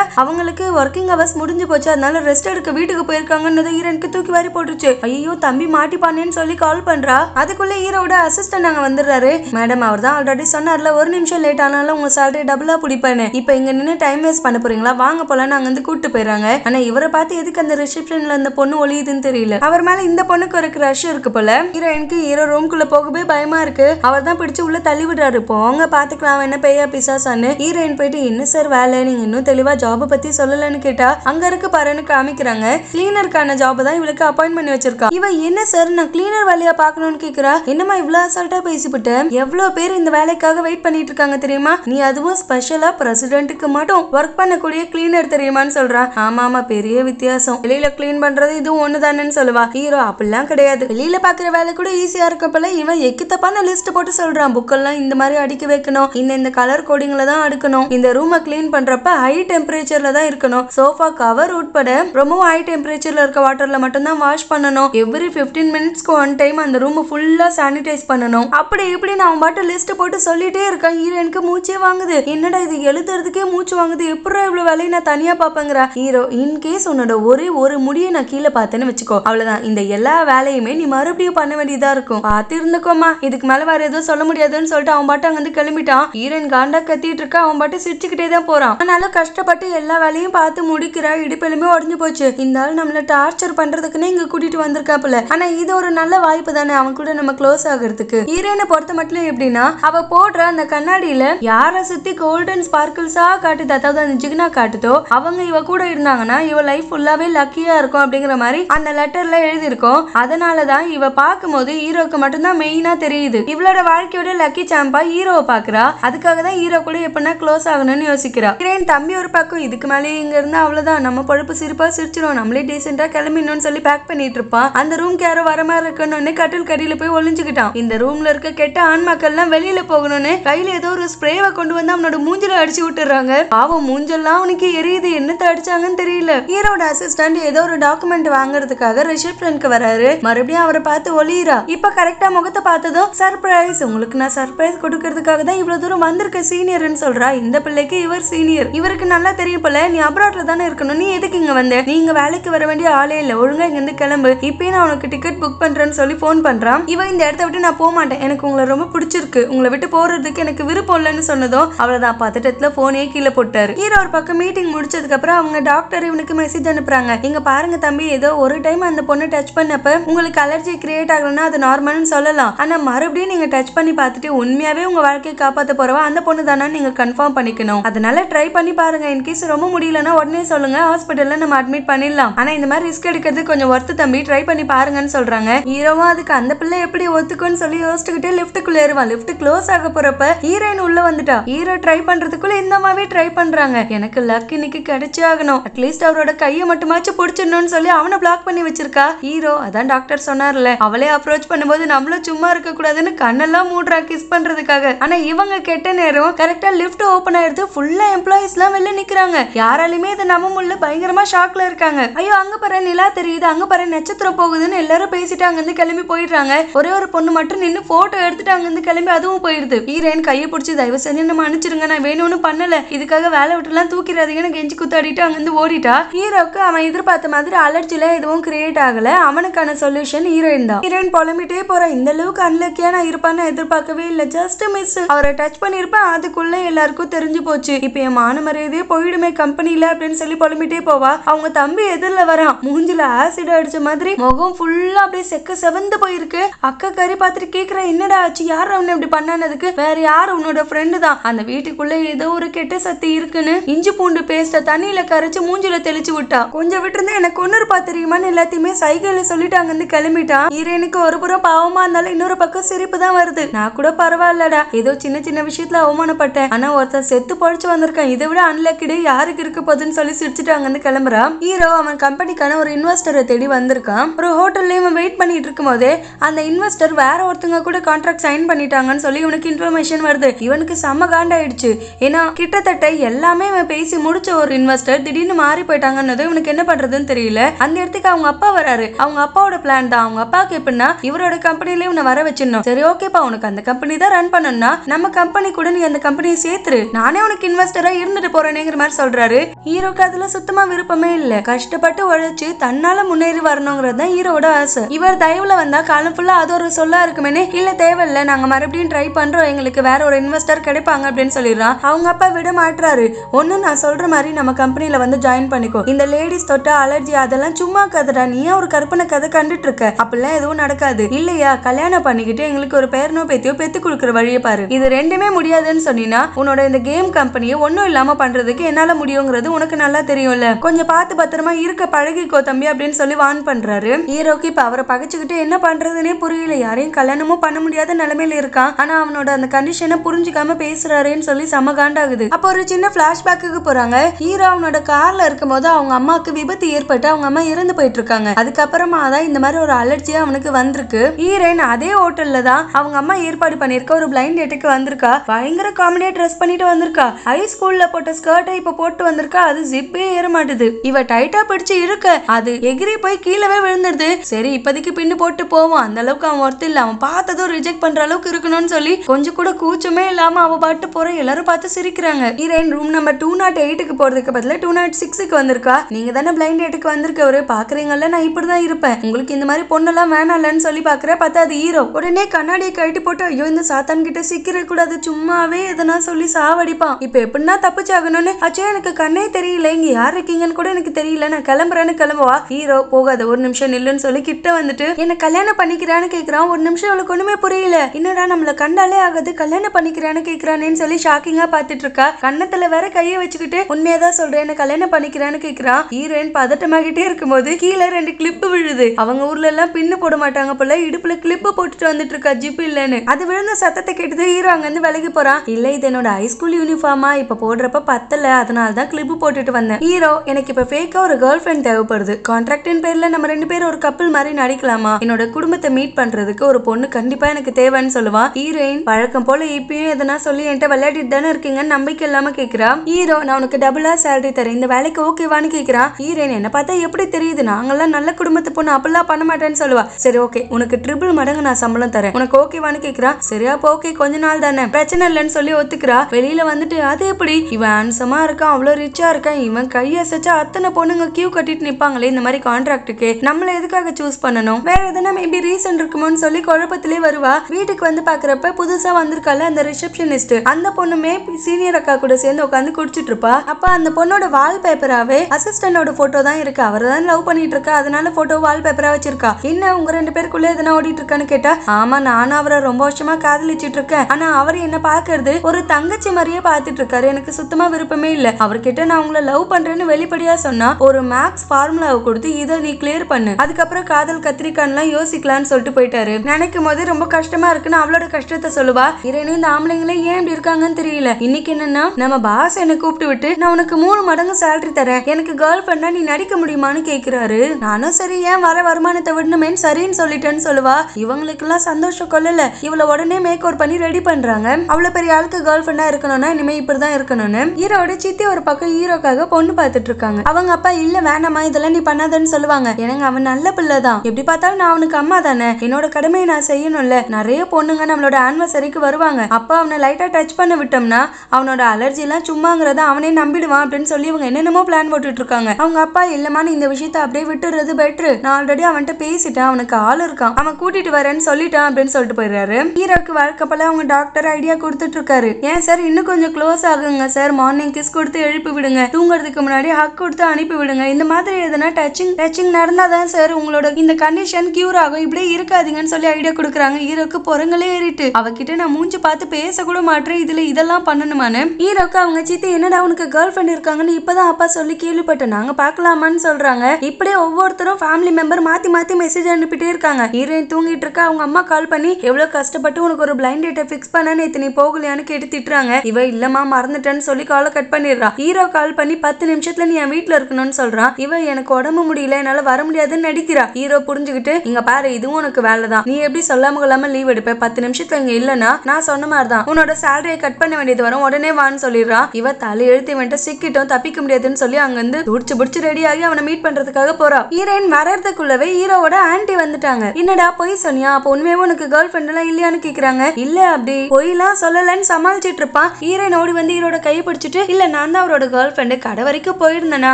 அவங்களுக்கு ஒர்க்கிங் ஹவர்ஸ் முடிஞ்சு போச்சு அதனால ரெஸ்ட் எடுக்க வீட்டுக்கு போயிருக்காங்கன்னு ஈரனுக்கு தூக்கி வாரி போட்டுருச்சு ஐயோ தம்பி மாட்டிப்பானேன்னு சொல்லி கால் பண்றா அதுக்குள்ள ஈரோட அசிஸ்டன்ட் அங்க வந்துடுறாரு மேடம் அவர் தான் ஆல்ரெடி சொன்னார்ல ஒரு நிமிஷம் லேட் ஆனாலும் உங்க சேலரி டபுளா பிடிப்பேன்னு இப்போ இங்க நின்று டைம் வேஸ்ட் பண்ண போறீங்களா வாங்க போலான்னு அங்க வந்து கூட்டு போயிடுறாங்க ஆனா இவரை பார்த்து எதுக்கு அந்த ரிசப்ஷன்ல அந்த பொண்ணு ஒளியுதுன்னு தெரியல அவர் மேல இந்த பொண்ணுக்கு ஒரு கிரஷ் இருக்கு போல ஹீரோயினுக்கு ஹீரோ ரூம்குள்ள போகவே பயமா இருக்கு அவர் தான் பிடிச்சு உள்ள தள்ளி விடுறாரு போங்க பாத்துக்கலாம் என்ன பெய்யா பிசாசான்னு ஹீரோயின் போயிட்டு என்ன சார் வேலை நீங்க இன்னும் தெளிவா ஜாப பத்தி சொல்லலன்னு கேட்டா அங்க இருக்கு பாருன்னு காமிக்கிறாங்க கிளீனருக்கான ஜாப் தான் இவளுக்கு அப்பாயின் பண்ணி வச்சிருக்கா இவ என்ன சார் நான் கிளீனர் வேலையா பாக்கணும்னு கேக்குறா என்னமா இவ்வளவு அசால்ட்டா பேசிவிட்டு எவ்வளவு பேர் இந்த வேலைக்காக வெயிட் பண்ணிட்டு இருக்காங்க தெரியுமா நீ அதுவும் ஸ்பெஷலா பிரசிடென்ட்டுக்கு மட்டும் ஒர்க் பண்ணக்கூடிய கிளீனர் தெரியுமான்னு சொல்றா ஆமா ஆமா பெரிய வித்தியாசம் வெளியில கிளீன் பண்றது இதுவும் ஒண்ணுதானேன்னு சொல்லுவா ஹீரோ அப்படிலாம் கிடையாது வெளியில பாக்குற வேலை கூட ஈஸியா இருக்கப்பல இவன் எக்கு தப்பான லிஸ்ட் போட்டு சொல்றான் புக்கெல்லாம் இந்த மாதிரி அடுக்கி வைக்கணும் இந்த இந்த கலர் கோடிங்ல தான் அடுக்கணும் இந்த ரூமை கிளீன் பண்றப்ப ஹை ஹை டெம்பரேச்சர்ல தான் இருக்கணும் சோஃபா கவர் உட்பட ரொம்பவும் ஹை டெம்பரேச்சர்ல இருக்க வாட்டர்ல மட்டும்தான் வாஷ் பண்ணணும் எவ்ரி ஃபிஃப்டீன் மினிட்ஸ்க்கு ஒன் டைம் அந்த ரூம் ஃபுல்லா சானிடைஸ் பண்ணணும் அப்படி இப்படி நான் அவன் பாட்டு லிஸ்ட் போட்டு சொல்லிட்டே இருக்கேன் ஹீரோ எனக்கு மூச்சே வாங்குது என்னடா இது எழுதுறதுக்கே மூச்சு வாங்குது எப்படா இவ்வளவு வேலையை நான் தனியா பாப்பேங்கிற ஹீரோ இன்கேஸ் உன்னோட ஒரே ஒரு முடியை நான் கீழே பார்த்தேன்னு வச்சுக்கோ அவ்வளவுதான் இந்த எல்லா வேலையுமே நீ மறுபடியும் பண்ண வேண்டியதா இருக்கும் பார்த்து இருந்துக்கோமா இதுக்கு மேல வேற எதுவும் சொல்ல முடியாதுன்னு சொல்லிட்டு அவன் பாட்டு அங்க வந்து கிளம்பிட்டான் ஹீரோயின் காண்டா கத்திட்டு இருக்கா அவன் பாட்டு சிரிச்சுக்கிட்டே தான் போறான் ஆனாலும் கஷ்டப்பட்டு எல்லா வேலையும் பார்த்து முடிக்கிறா இடுப்பெலுமே உடஞ்சு போச்சு இந்த ஆள் நம்மள டார்ச்சர் பண்றதுக்குன்னு இங்க கூட்டிட்டு வந்திருக்காப்புல ஆனா இது ஒரு நல்ல வாய்ப்பு தானே அவன் கூட நம்ம க்ளோஸ் ஆகுறதுக்கு ஹீரோயினை பொறுத்த மட்டும் எப்படின்னா அவ போடுற அந்த கண்ணாடியில யார சுத்தி கோல்டன் ஸ்பார்க்கிள்ஸா காட்டுது அதாவது அந்த ஜிகினா காட்டுதோ அவங்க இவ கூட இருந்தாங்கன்னா இவ லைஃப் ஃபுல்லாவே லக்கியா இருக்கும் அப்படிங்கிற மாதிரி அந்த லெட்டர்ல எழுதியிருக்கோம் அதனாலதான் இவ பார்க்கும்போது ஹீரோக்கு மட்டும்தான் மெயினா தெரியுது இவளோட வாழ்க்கையோட லக்கி சாம்பா ஹீரோவை பாக்குறா அதுக்காக தான் ஹீரோ கூட எப்படின்னா க்ளோஸ் ஆகணும்னு யோசிக்கிறா ஹீரோயின் தமிழ் தம்பி ஒரு பக்கம் இதுக்கு மேலே இங்கே இருந்தால் அவ்வளோதான் நம்ம பழுப்பு சிரிப்பாக சிரிச்சிடும் நம்மளே டீசெண்டாக கிளம்பிடணும்னு சொல்லி பேக் பண்ணிட்டு இருப்பான் அந்த ரூம்க்கு யாரோ வர மாதிரி இருக்கணும்னு கட்டில் கடியில் போய் ஒளிஞ்சுக்கிட்டான் இந்த ரூம்ல இருக்க கெட்ட எல்லாம் வெளியில போகணும்னு கையில ஏதோ ஒரு ஸ்ப்ரேவை கொண்டு வந்து அவனோட மூஞ்சில அடிச்சு விட்டுறாங்க பாவம் மூஞ்செல்லாம் அவனுக்கு எரியுது என்னத்தை அடிச்சாங்கன்னு தெரியல ஹீரோட அசிஸ்டன்ட் ஏதோ ஒரு டாக்குமெண்ட் வாங்குறதுக்காக ரிசப்ஷனுக்கு வராரு மறுபடியும் அவரை பார்த்து ஒளியிறா இப்ப கரெக்டா முகத்தை பார்த்ததும் சர்ப்ரைஸ் உங்களுக்கு நான் சர்ப்ரைஸ் கொடுக்கறதுக்காக தான் இவ்வளவு தூரம் வந்திருக்க சீனியர்னு சொல்றா இந்த பிள்ளைக்கு இவர் சீனியர் இவர் இருக்கு நல்லா தெரியும் போல நீ அப்ராட்ல தானே இருக்கணும் நீ எதுக்கு இங்க வந்த நீங்க வேலைக்கு வர வேண்டிய ஆளே இல்ல ஒழுங்கா இங்க இருந்து கிளம்பு இப்பயே நான் உனக்கு டிக்கெட் புக் பண்றேன்னு சொல்லி போன் பண்றான் இவன் இந்த இடத்த விட்டு நான் போக மாட்டேன் எனக்கு உங்களை ரொம்ப பிடிச்சிருக்கு உங்களை விட்டு போறதுக்கு எனக்கு விருப்பம் இல்லைன்னு சொன்னதோ அவ்வளவுதான் பதட்டத்துல போனே கீழே போட்டாரு ஹீரோ ஒரு பக்கம் மீட்டிங் முடிச்சதுக்கு அப்புறம் அவங்க டாக்டர் இவனுக்கு மெசேஜ் அனுப்புறாங்க இங்க பாருங்க தம்பி ஏதோ ஒரு டைம் அந்த பொண்ணு டச் பண்ணப்ப உங்களுக்கு அலர்ஜி கிரியேட் ஆகலன்னா அது நார்மல்னு சொல்லலாம் ஆனா மறுபடியும் நீங்க டச் பண்ணி பார்த்துட்டு உண்மையாவே உங்க வாழ்க்கையை காப்பாத்த போறவா அந்த பொண்ணு தானே நீங்க கன்ஃபார்ம் பண்ணிக்கணும் அதனால ட்ரை பண்ணி பாருங்க இன்கேஸ் ரொம்ப முடியலன்னா உடனே சொல்லுங்கள் ஹாஸ்பிட்டலில் நம்ம அட்மிட் பண்ணிடலாம் ஆனால் இந்த மாதிரி ரிஸ்க் எடுக்கிறது கொஞ்சம் ஒர்த்து தம்பி ட்ரை பண்ணி பாருங்கன்னு சொல்கிறாங்க ஹீரோவும் அதுக்கு அந்த பிள்ளை எப்படி ஒத்துக்குன்னு சொல்லி யோசிச்சுக்கிட்டே லிஃப்ட்டுக்குள்ளே ஏறுவான் லிப்ட் க்ளோஸ் ஆக போகிறப்ப ஹீரோயின் உள்ளே வந்துட்டா ஹீரோ ட்ரை பண்ணுறதுக்குள்ளே இந்த மாதிரி ட்ரை பண்ணுறாங்க எனக்கு லக் இன்னைக்கு கிடைச்சே ஆகணும் அட்லீஸ்ட் அவரோட கையை மட்டுமாச்சும் பிடிச்சிடணும்னு சொல்லி அவனை பிளாக் பண்ணி வச்சிருக்கா ஹீரோ அதான் டாக்டர் சொன்னார்ல அவளே அப்ரோச் பண்ணும்போது நம்மளும் சும்மா இருக்க கூடாதுன்னு கண்ணெல்லாம் மூடுறா கிஸ் பண்றதுக்காக ஆனா இவங்க கெட்ட நேரம் கரெக்டா லிப்ட் ஓபன் ஆயிடுது ஃபுல்லா எம்ப்ளாயிஸ் எல்லாம் வெளில நிக்கிறாங்க யாராலையுமே இதை நம்ப முடியல பயங்கரமா ஷாக்ல இருக்காங்க ஐயோ அங்க பாரு நிலா தெரியுது அங்க பாரு நட்சத்திரம் போகுதுன்னு எல்லாரும் பேசிட்டு அங்கிருந்து கிளம்பி போயிடுறாங்க ஒரே ஒரு பொண்ணு மட்டும் நின்னு போட்டோ எடுத்துட்டு அங்கிருந்து கிளம்பி அதுவும் போயிருது ஹீரோயின் கையை பிடிச்சி தயவு செஞ்சு நம்ம அனுப்பிச்சிருங்க நான் வேணும்னு பண்ணல இதுக்காக வேலை விட்டுலாம் தூக்கிறாதீங்கன்னு கெஞ்சி குத்தாடிட்டு அங்கிருந்து ஓடிட்டா ஹீரோக்கு அவன் எதிர்பார்த்த மாதிரி அலர்ஜில எதுவும் கிரியேட் ஆகல அவனுக்கான சொல்யூஷன் ஹீரோயின் தான் ஹீரோயின் புலம்பிட்டே போறான் இந்த அளவுக்கு அன்லக்கியா நான் இருப்பான்னு எதிர்பார்க்கவே இல்லை ஜஸ்ட் மிஸ் அவரை டச் பண்ணிருப்பேன் அதுக்குள்ள எல்லாருக்கும் தெரிஞ்சு போச்சு இப்போ என் மானமரை இதே போயிடுமே கம்பெனியில அப்படின்னு சொல்லி புலம்பிட்டே போவா அவங்க தம்பி எதிரில் வரான் மூஞ்சில ஆசிட் அடிச்ச மாதிரி முகம் ஃபுல்லாக அப்படியே செக்க செவந்து போயிருக்கு அக்கா கறி பார்த்துட்டு கேக்குற என்னடா ஆச்சு யார் அவனை இப்படி பண்ணானதுக்கு வேற யார் உன்னோட ஃப்ரெண்டு தான் அந்த வீட்டுக்குள்ள ஏதோ ஒரு கெட்ட சக்தி இருக்குன்னு இஞ்சி பூண்டு பேஸ்ட்டை தண்ணியில கரைச்சு மூஞ்சில தெளிச்சு விட்டா கொஞ்சம் விட்டுருந்தா எனக்கு கொன்னுருப்பா தெரியுமான்னு எல்லாத்தையுமே சைகையில சொல்லிட்டாங்கன்னு கிளம்பிட்டான் ஹீரோனுக்கு ஒரு புறம் பாவமா இருந்தாலும் இன்னொரு பக்கம் சிரிப்பு தான் வருது நான் கூட பரவாயில்லடா ஏதோ சின்ன சின்ன விஷயத்துல அவமானப்பட்டேன் ஆனா ஒருத்தர் செத்து பழிச்சு வந்திருக்கேன் இதை விட அன்லக்கிடு யாருக்கு இருக்கு போதுன்னு சொல்லி சிரிச்சுட்டு அங்கிருந்து கிளம்புறா ஹீரோ அவன் கம்பெனிக்கான ஒரு இன்வெஸ்டரை தேடி வந்திருக்கான் ஒரு ஹோட்டல்லையும் இவன் வெயிட் பண்ணிட்டு இருக்கும் போதே அந்த இன்வெஸ்டர் வேற ஒருத்தங்க கூட கான்ட்ராக்ட் சைன் பண்ணிட்டாங்கன்னு சொல்லி இவனுக்கு இன்ஃபர்மேஷன் வருது இவனுக்கு செம்ம காண்டாயிடுச்சு ஏன்னா கிட்டத்தட்ட எல்லாமே இவன் பேசி முடிச்ச ஒரு இன்வெஸ்டர் திடீர்னு மாறி போயிட்டாங்கன்னு இவனுக்கு என்ன பண்றதுன்னு தெரியல அந்த இடத்துக்கு அவங்க அப்பா வராரு அவங்க அப்பாவோட பிளான் தான் அவங்க அப்பாவுக்கு எப்படின்னா இவரோட கம்பெனில இவனை வர வச்சிடணும் சரி ஓகேப்பா உனக்கு அந்த கம்பெனி தான் ரன் பண்ணணும்னா நம்ம கம்பெனி கூட நீ அந்த கம்பெனியை சேர்த்துரு நானே உனக்கு இன்வெஸ்டரா இருந்துட்டு போறேன் போறேனேங்கிற மாதிரி சொல்றாரு ஹீரோக்கு அதுல சுத்தமா விருப்பமே இல்ல கஷ்டப்பட்டு உழைச்சு தன்னால முன்னேறி வரணுங்கிறது தான் ஹீரோட ஆசை இவர் தயவுல வந்தா காலம் ஃபுல்லா அது ஒரு சொல்லா இருக்குமேனே இல்ல தேவையில்ல நாங்க மறுபடியும் ட்ரை பண்றோம் எங்களுக்கு வேற ஒரு இன்வெஸ்டர் கிடைப்பாங்க அப்படின்னு சொல்லிடுறான் அவங்க அப்பா விட மாட்டுறாரு ஒன்னு நான் சொல்ற மாதிரி நம்ம கம்பெனில வந்து ஜாயின் பண்ணிக்கோ இந்த லேடிஸ் தொட்ட அலர்ஜி அதெல்லாம் சும்மா கதடா நீ ஒரு கற்பனை கதை கண்டுட்டு இருக்க அப்படிலாம் எதுவும் நடக்காது இல்லையா கல்யாணம் பண்ணிக்கிட்டு எங்களுக்கு ஒரு பேரனோ பேத்தியோ பெத்து கொடுக்குற வழியை பாரு இது ரெண்டுமே முடியாதுன்னு சொன்னீங்கன்னா உன்னோட இந்த கேம் கம்பெனியை ஒன்னும் இல்லாம பண்ற பண்றதுக்கு என்னால் முடியுங்கிறது உனக்கு நல்லா தெரியும்ல கொஞ்சம் பார்த்து பத்திரமா இருக்க பழகிக்கோ தம்பி அப்படின்னு சொல்லி வான் பண்ணுறாரு ஹீரோக்கு இப்போ அவரை பகைச்சிக்கிட்டு என்ன பண்றதுன்னே புரியல யாரையும் கல்யாணமும் பண்ண முடியாத நிலமையில இருக்கான் ஆனால் அவனோட அந்த கண்டிஷனை புரிஞ்சுக்காம பேசுறாருன்னு சொல்லி சம காண்டாகுது அப்போ ஒரு சின்ன பிளாஷ்பேக்கு போகிறாங்க ஹீரோ அவனோட காரில் இருக்கும்போது அவங்க அம்மாவுக்கு விபத்து ஏற்பட்டு அவங்க அம்மா இறந்து போயிட்டு இருக்காங்க அதுக்கப்புறமா தான் இந்த மாதிரி ஒரு அலர்ஜியா அவனுக்கு வந்திருக்கு ஹீரன் அதே ஹோட்டல்ல தான் அவங்க அம்மா ஏற்பாடு பண்ணிருக்க ஒரு பிளைண்ட் டேட்டுக்கு வந்திருக்கா பயங்கர காமெடியா ட்ரெஸ் பண்ணிட்டு வந்திருக்கா ஹை ஸ்கூல்ல போட்ட ஸ்கர்ட்டை இப்போ போட்டு வந்திருக்கா அது ஜிப்பே ஏற மாட்டுது இவ டைட்டா பிடிச்சு இருக்க அது எகிரி போய் கீழவே விழுந்துருது சரி இப்போதைக்கு பின்னு போட்டு போவோம் அந்த அளவுக்கு அவன் ஒர்த்து இல்லை அவன் பார்த்ததும் ரிஜெக்ட் பண்ற அளவுக்கு இருக்கணும்னு சொல்லி கொஞ்சம் கூட கூச்சமே இல்லாம அவ பாட்டு போற எல்லாரும் பார்த்து சிரிக்கிறாங்க heroine room number two nought எயிட்டுக்கு போறதுக்கு பதில டூ நாட் oh சிக்ஸுக்கு வந்திருக்கா நீங்க தானே பிளைண்ட் டேட்டுக்கு வந்திருக்கவரு பாக்குறீங்கல்ல நான் இப்படி தான் இருப்பேன் உங்களுக்கு இந்த மாதிரி பொண்ணெல்லாம் வேணாம்லன்னு சொல்லி பாக்குற பார்த்தா அது ஹீரோ உடனே கண்ணாடியை கழட்டி போட்டு ஐயோ இந்த சாத்தான் கிட்ட சிக்கிற கூடாது சும்மாவே எதனா சொல்லி சாவடிப்பான் இப்ப எப்படின்னா தப்பிச்சாக ஆகணும்னு அச்சோ எனக்கு கண்ணே தெரியல இங்க யார் இருக்கீங்கன்னு கூட எனக்கு தெரியல நான் கிளம்புறேன்னு கிளம்புவா ஹீரோ போகாத ஒரு நிமிஷம் நில்லுன்னு சொல்லி கிட்ட வந்துட்டு என்ன கல்யாணம் பண்ணிக்கிறான்னு கேக்குறான் ஒரு நிமிஷம் அவளுக்கு ஒண்ணுமே புரியல என்னடா நம்மள கண்டாலே ஆகாது கல்யாணம் பண்ணிக்கிறான்னு கேக்குறானேன்னு சொல்லி ஷாக்கிங்கா பாத்துட்டு இருக்கா கண்ணத்துல வேற கையை வச்சுக்கிட்டு உண்மையா தான் சொல்றேன் கல்யாணம் பண்ணிக்கிறான்னு கேக்குறான் ஹீரோயின் பதட்டமாகிட்டே இருக்கும்போது கீழே ரெண்டு கிளிப் விழுது அவங்க ஊர்ல எல்லாம் பின்னு போட மாட்டாங்க போல இடுப்புல கிளிப் போட்டுட்டு வந்துட்டு இருக்கா ஜிப் இல்லன்னு அது விழுந்த சத்தத்தை கேட்டது ஹீரோ அங்க இருந்து விலகி போறான் இல்ல இது என்னோட ஹைஸ்கூல் யூனிஃபார்மா இப்ப போடுறப்ப பத்தல அதனால தான் கிளிப்பு போட்டுட்டு வந்தேன் ஹீரோ எனக்கு இப்ப ஃபேக்கா ஒரு கேர்ள் ஃப்ரெண்ட் தேவைப்படுது கான்ட்ராக்டின் பேர்ல நம்ம ரெண்டு பேரும் ஒரு கப்பல் மாதிரி நடிக்கலாமா என்னோட குடும்பத்தை மீட் பண்றதுக்கு ஒரு பொண்ணு கண்டிப்பா எனக்கு தேவைன்னு சொல்லுவா ஹீரோயின் வழக்கம் போல இப்பயும் எதனா சொல்லி என்கிட்ட விளையாடிட்டு தானே இருக்கீங்கன்னு நம்பிக்கை இல்லாம கேக்குறா ஹீரோ நான் உனக்கு டபுளா சேலரி தரேன் இந்த வேலைக்கு ஓகேவான்னு கேக்குறா ஹீரோயின் என்ன பார்த்தா எப்படி தெரியுது நாங்கெல்லாம் நல்ல குடும்பத்து பொண்ணு அப்பெல்லாம் பண்ண மாட்டேன்னு சொல்லுவா சரி ஓகே உனக்கு ட்ரிபிள் மடங்கு நான் சம்பளம் தரேன் உனக்கு ஓகேவான்னு கேக்குறா சரியா ஓகே கொஞ்ச நாள் தானே பிரச்சனை இல்லைன்னு சொல்லி ஒத்துக்கிறா வெளியில வந்துட்டு அது எப்படி இவன் ஹான்சமாக இருக்கான் அவ்வளோ ரிச்சாக இருக்கான் இவன் கையசைச்சா அத்தனை பொண்ணுங்க கியூ கட்டிட்டு நிற்பாங்களே இந்த மாதிரி கான்ட்ராக்டுக்கு நம்மள எதுக்காக சூஸ் பண்ணணும் வேற எதுனா மேபி ரீசன் இருக்குமோன்னு சொல்லி குழப்பத்திலே வருவா வீட்டுக்கு வந்து பார்க்குறப்ப புதுசாக வந்திருக்கால அந்த ரிசப்ஷனிஸ்ட் அந்த பொண்ணுமே சீனியர் அக்கா கூட சேர்ந்து உட்காந்து குடிச்சிட்டு இருப்பா அப்போ அந்த பொண்ணோட வால் பேப்பராகவே அசிஸ்டண்டோட ஃபோட்டோ தான் இருக்கு அவர் தான் லவ் பண்ணிட்டு இருக்கா அதனால ஃபோட்டோ வால் பேப்பராக வச்சிருக்கா என்ன உங்க ரெண்டு பேருக்குள்ளே எதனா ஓடிட்டு இருக்கான்னு கேட்டா ஆமா நானும் அவரை ரொம்ப வருஷமா காதலிச்சிட்டு இருக்கேன் ஆனா அவர் என்ன பாக்குறது ஒரு தங்கச்சி மாதிரியே பார்த்துட்டு இருக்காரு எனக்கு சுத்தமா விருப்பமே இல்லை அவர்கிட்ட நான் உங்களை லவ் பண்றேன்னு வெளிப்படையா சொன்னா ஒரு மேக்ஸ் ஃபார்முலாவை கொடுத்து இதை நீ கிளியர் பண்ணு அதுக்கப்புறம் காதல் கத்திரிக்கான்லாம் யோசிக்கலாம்னு சொல்லிட்டு போயிட்டாரு நினைக்கும் போது ரொம்ப கஷ்டமா இருக்குன்னு அவளோட கஷ்டத்தை சொல்லுவா இறைனி இந்த ஆம்பளைங்களே ஏன் இப்படி இருக்காங்கன்னு தெரியல இன்னைக்கு என்னன்னா நம்ம பாஸ் என்னை கூப்பிட்டு விட்டு நான் உனக்கு மூணு மடங்கு சேலரி தரேன் எனக்கு கேர்ள் ஃபிரெண்டா நீ நடிக்க முடியுமான்னு கேக்குறாரு நானும் சரி ஏன் வர வருமானத்தை விடணுமேன்னு சரின்னு சொல்லிட்டேன்னு சொல்லுவா இவங்களுக்கெல்லாம் சந்தோஷம் கொள்ளல இவளை உடனே மேக் அவுட் பண்ணி ரெடி பண்றாங்க அவ்வளவு பெரிய ஆளுக்கு கேர்ள் ஃபிரெண்டா இருக்கணும்னா இனிமே இப்படிதான் இருக்கணும்னு ஹீரோட சித்தி ஒரு பக்கம் ஹீரோக்காக பொண்ணு பார்த்துட்டு இருக்காங்க அவங்க அப்பா இல்ல வேணாமா இதெல்லாம் நீ பண்ணாதன்னு சொல்லுவாங்க எனக்கு அவன் நல்ல பிள்ளை தான் எப்படி பார்த்தாலும் நான் அவனுக்கு அம்மா தானே என்னோட கடமையை நான் செய்யணும்ல நிறைய பொண்ணுங்க நம்மளோட ஆனிவர்சரிக்கு வருவாங்க அப்பா அவனை லைட்டா டச் பண்ண விட்டோம்னா அவனோட அலர்ஜி எல்லாம் சும்மாங்கிறத அவனே நம்பிடுவான் அப்படின்னு சொல்லி இவங்க என்னென்னமோ பிளான் போட்டுட்டு இருக்காங்க அவங்க அப்பா இல்லமான இந்த விஷயத்த அப்படியே விட்டுறது பெட்ரு நான் ஆல்ரெடி அவன்கிட்ட பேசிட்டேன் அவனுக்கு ஆள் இருக்கான் அவன் கூட்டிட்டு வரேன்னு சொல்லிட்டான் அப்படின்னு சொல்லிட்டு போயிடுறாரு ஹீரோக்கு வழக்கப்பல அவங்க டாக்டர் ஐடியா கொடுத்துட்டு இருக்காரு ஏன் சார் இன்னும் கொஞ்சம் க்ளோஸ் ஆகுங்க சார் மார்னிங் மார்னிங் கிஸ் கொடுத்து எழுப்பி விடுங்க தூங்குறதுக்கு முன்னாடி ஹக் கொடுத்து அனுப்பி விடுங்க இந்த மாதிரி எதுனா டச்சிங் டச்சிங் நடந்தா தான் சார் உங்களோட இந்த கண்டிஷன் கியூர் ஆகும் இப்படியே இருக்காதீங்கன்னு சொல்லி ஐடியா கொடுக்குறாங்க ஹீரோக்கு பொறங்களே ஏறிட்டு அவகிட்ட நான் மூஞ்சி பார்த்து பேச கூட மாட்டேன் இதுல இதெல்லாம் பண்ணணுமானு ஹீரோக்கு அவங்க சித்தி என்னடா உனக்கு கேர்ள் ஃப்ரெண்ட் இருக்காங்கன்னு இப்பதான் அப்பா சொல்லி கேள்விப்பட்டேன் நாங்க பாக்கலாமான்னு சொல்றாங்க இப்படியே ஒவ்வொருத்தரும் ஃபேமிலி மெம்பர் மாத்தி மாத்தி மெசேஜ் அனுப்பிட்டே இருக்காங்க ஹீரோயின் தூங்கிட்டு இருக்கா அவங்க அம்மா கால் பண்ணி எவ்வளவு கஷ்டப்பட்டு உனக்கு ஒரு பிளைண்ட் டேட்டை ஃபிக்ஸ் பண்ண இத்தனை நீ போகலையான்னு கேட்டு திட்டுறாங்க இவ இல்லமா மறந்துட்டேன்னு சொல்லி கால் காலை கட் பண்ணிடுறான் ஹீரோ கால் பண்ணி பத்து நிமிஷத்துல நீ என் வீட்டுல இருக்கணும்னு சொல்றான் இவ எனக்கு உடம்பு முடியல என்னால வர முடியாதுன்னு நடிக்கிறா ஹீரோ புரிஞ்சுக்கிட்டு இங்க பாரு இதுவும் உனக்கு வேலை தான் நீ எப்படி சொல்லாம கொள்ளாம லீவ் எடுப்ப பத்து நிமிஷத்துல இங்க இல்லனா நான் சொன்ன மாதிரி தான் உன்னோட சேலரியை கட் பண்ண வேண்டியது வரும் உடனே வான்னு சொல்லிடுறா இவ தலை எழுத்து வேண்ட சிக்கிட்டோம் தப்பிக்க முடியாதுன்னு சொல்லி அங்க இருந்து புடிச்சு புடிச்சு ரெடி ஆகி அவனை மீட் பண்றதுக்காக போறா ஹீரோயின் வரதுக்குள்ளவே ஹீரோவோட ஆண்டி வந்துட்டாங்க என்னடா பொய் சொன்னியா அப்ப உண்மையாவே உனக்கு கேர்ள் ஃபிரெண்ட் எல்லாம் இல்லையான்னு கேக்குறாங்க இல்ல அப்படி பொய்லாம் சொல்லலன்னு சமாளிச்சிட்டு இருப்பான் ஹீரோயின் ஓடி வந்து ஹீரோட கை பிடிச்சிட்டு நினைச்சிட்டு இல்ல நான் தான் அவரோட கேர்ள் ஃப்ரெண்டு கடை வரைக்கும் போயிருந்தேனா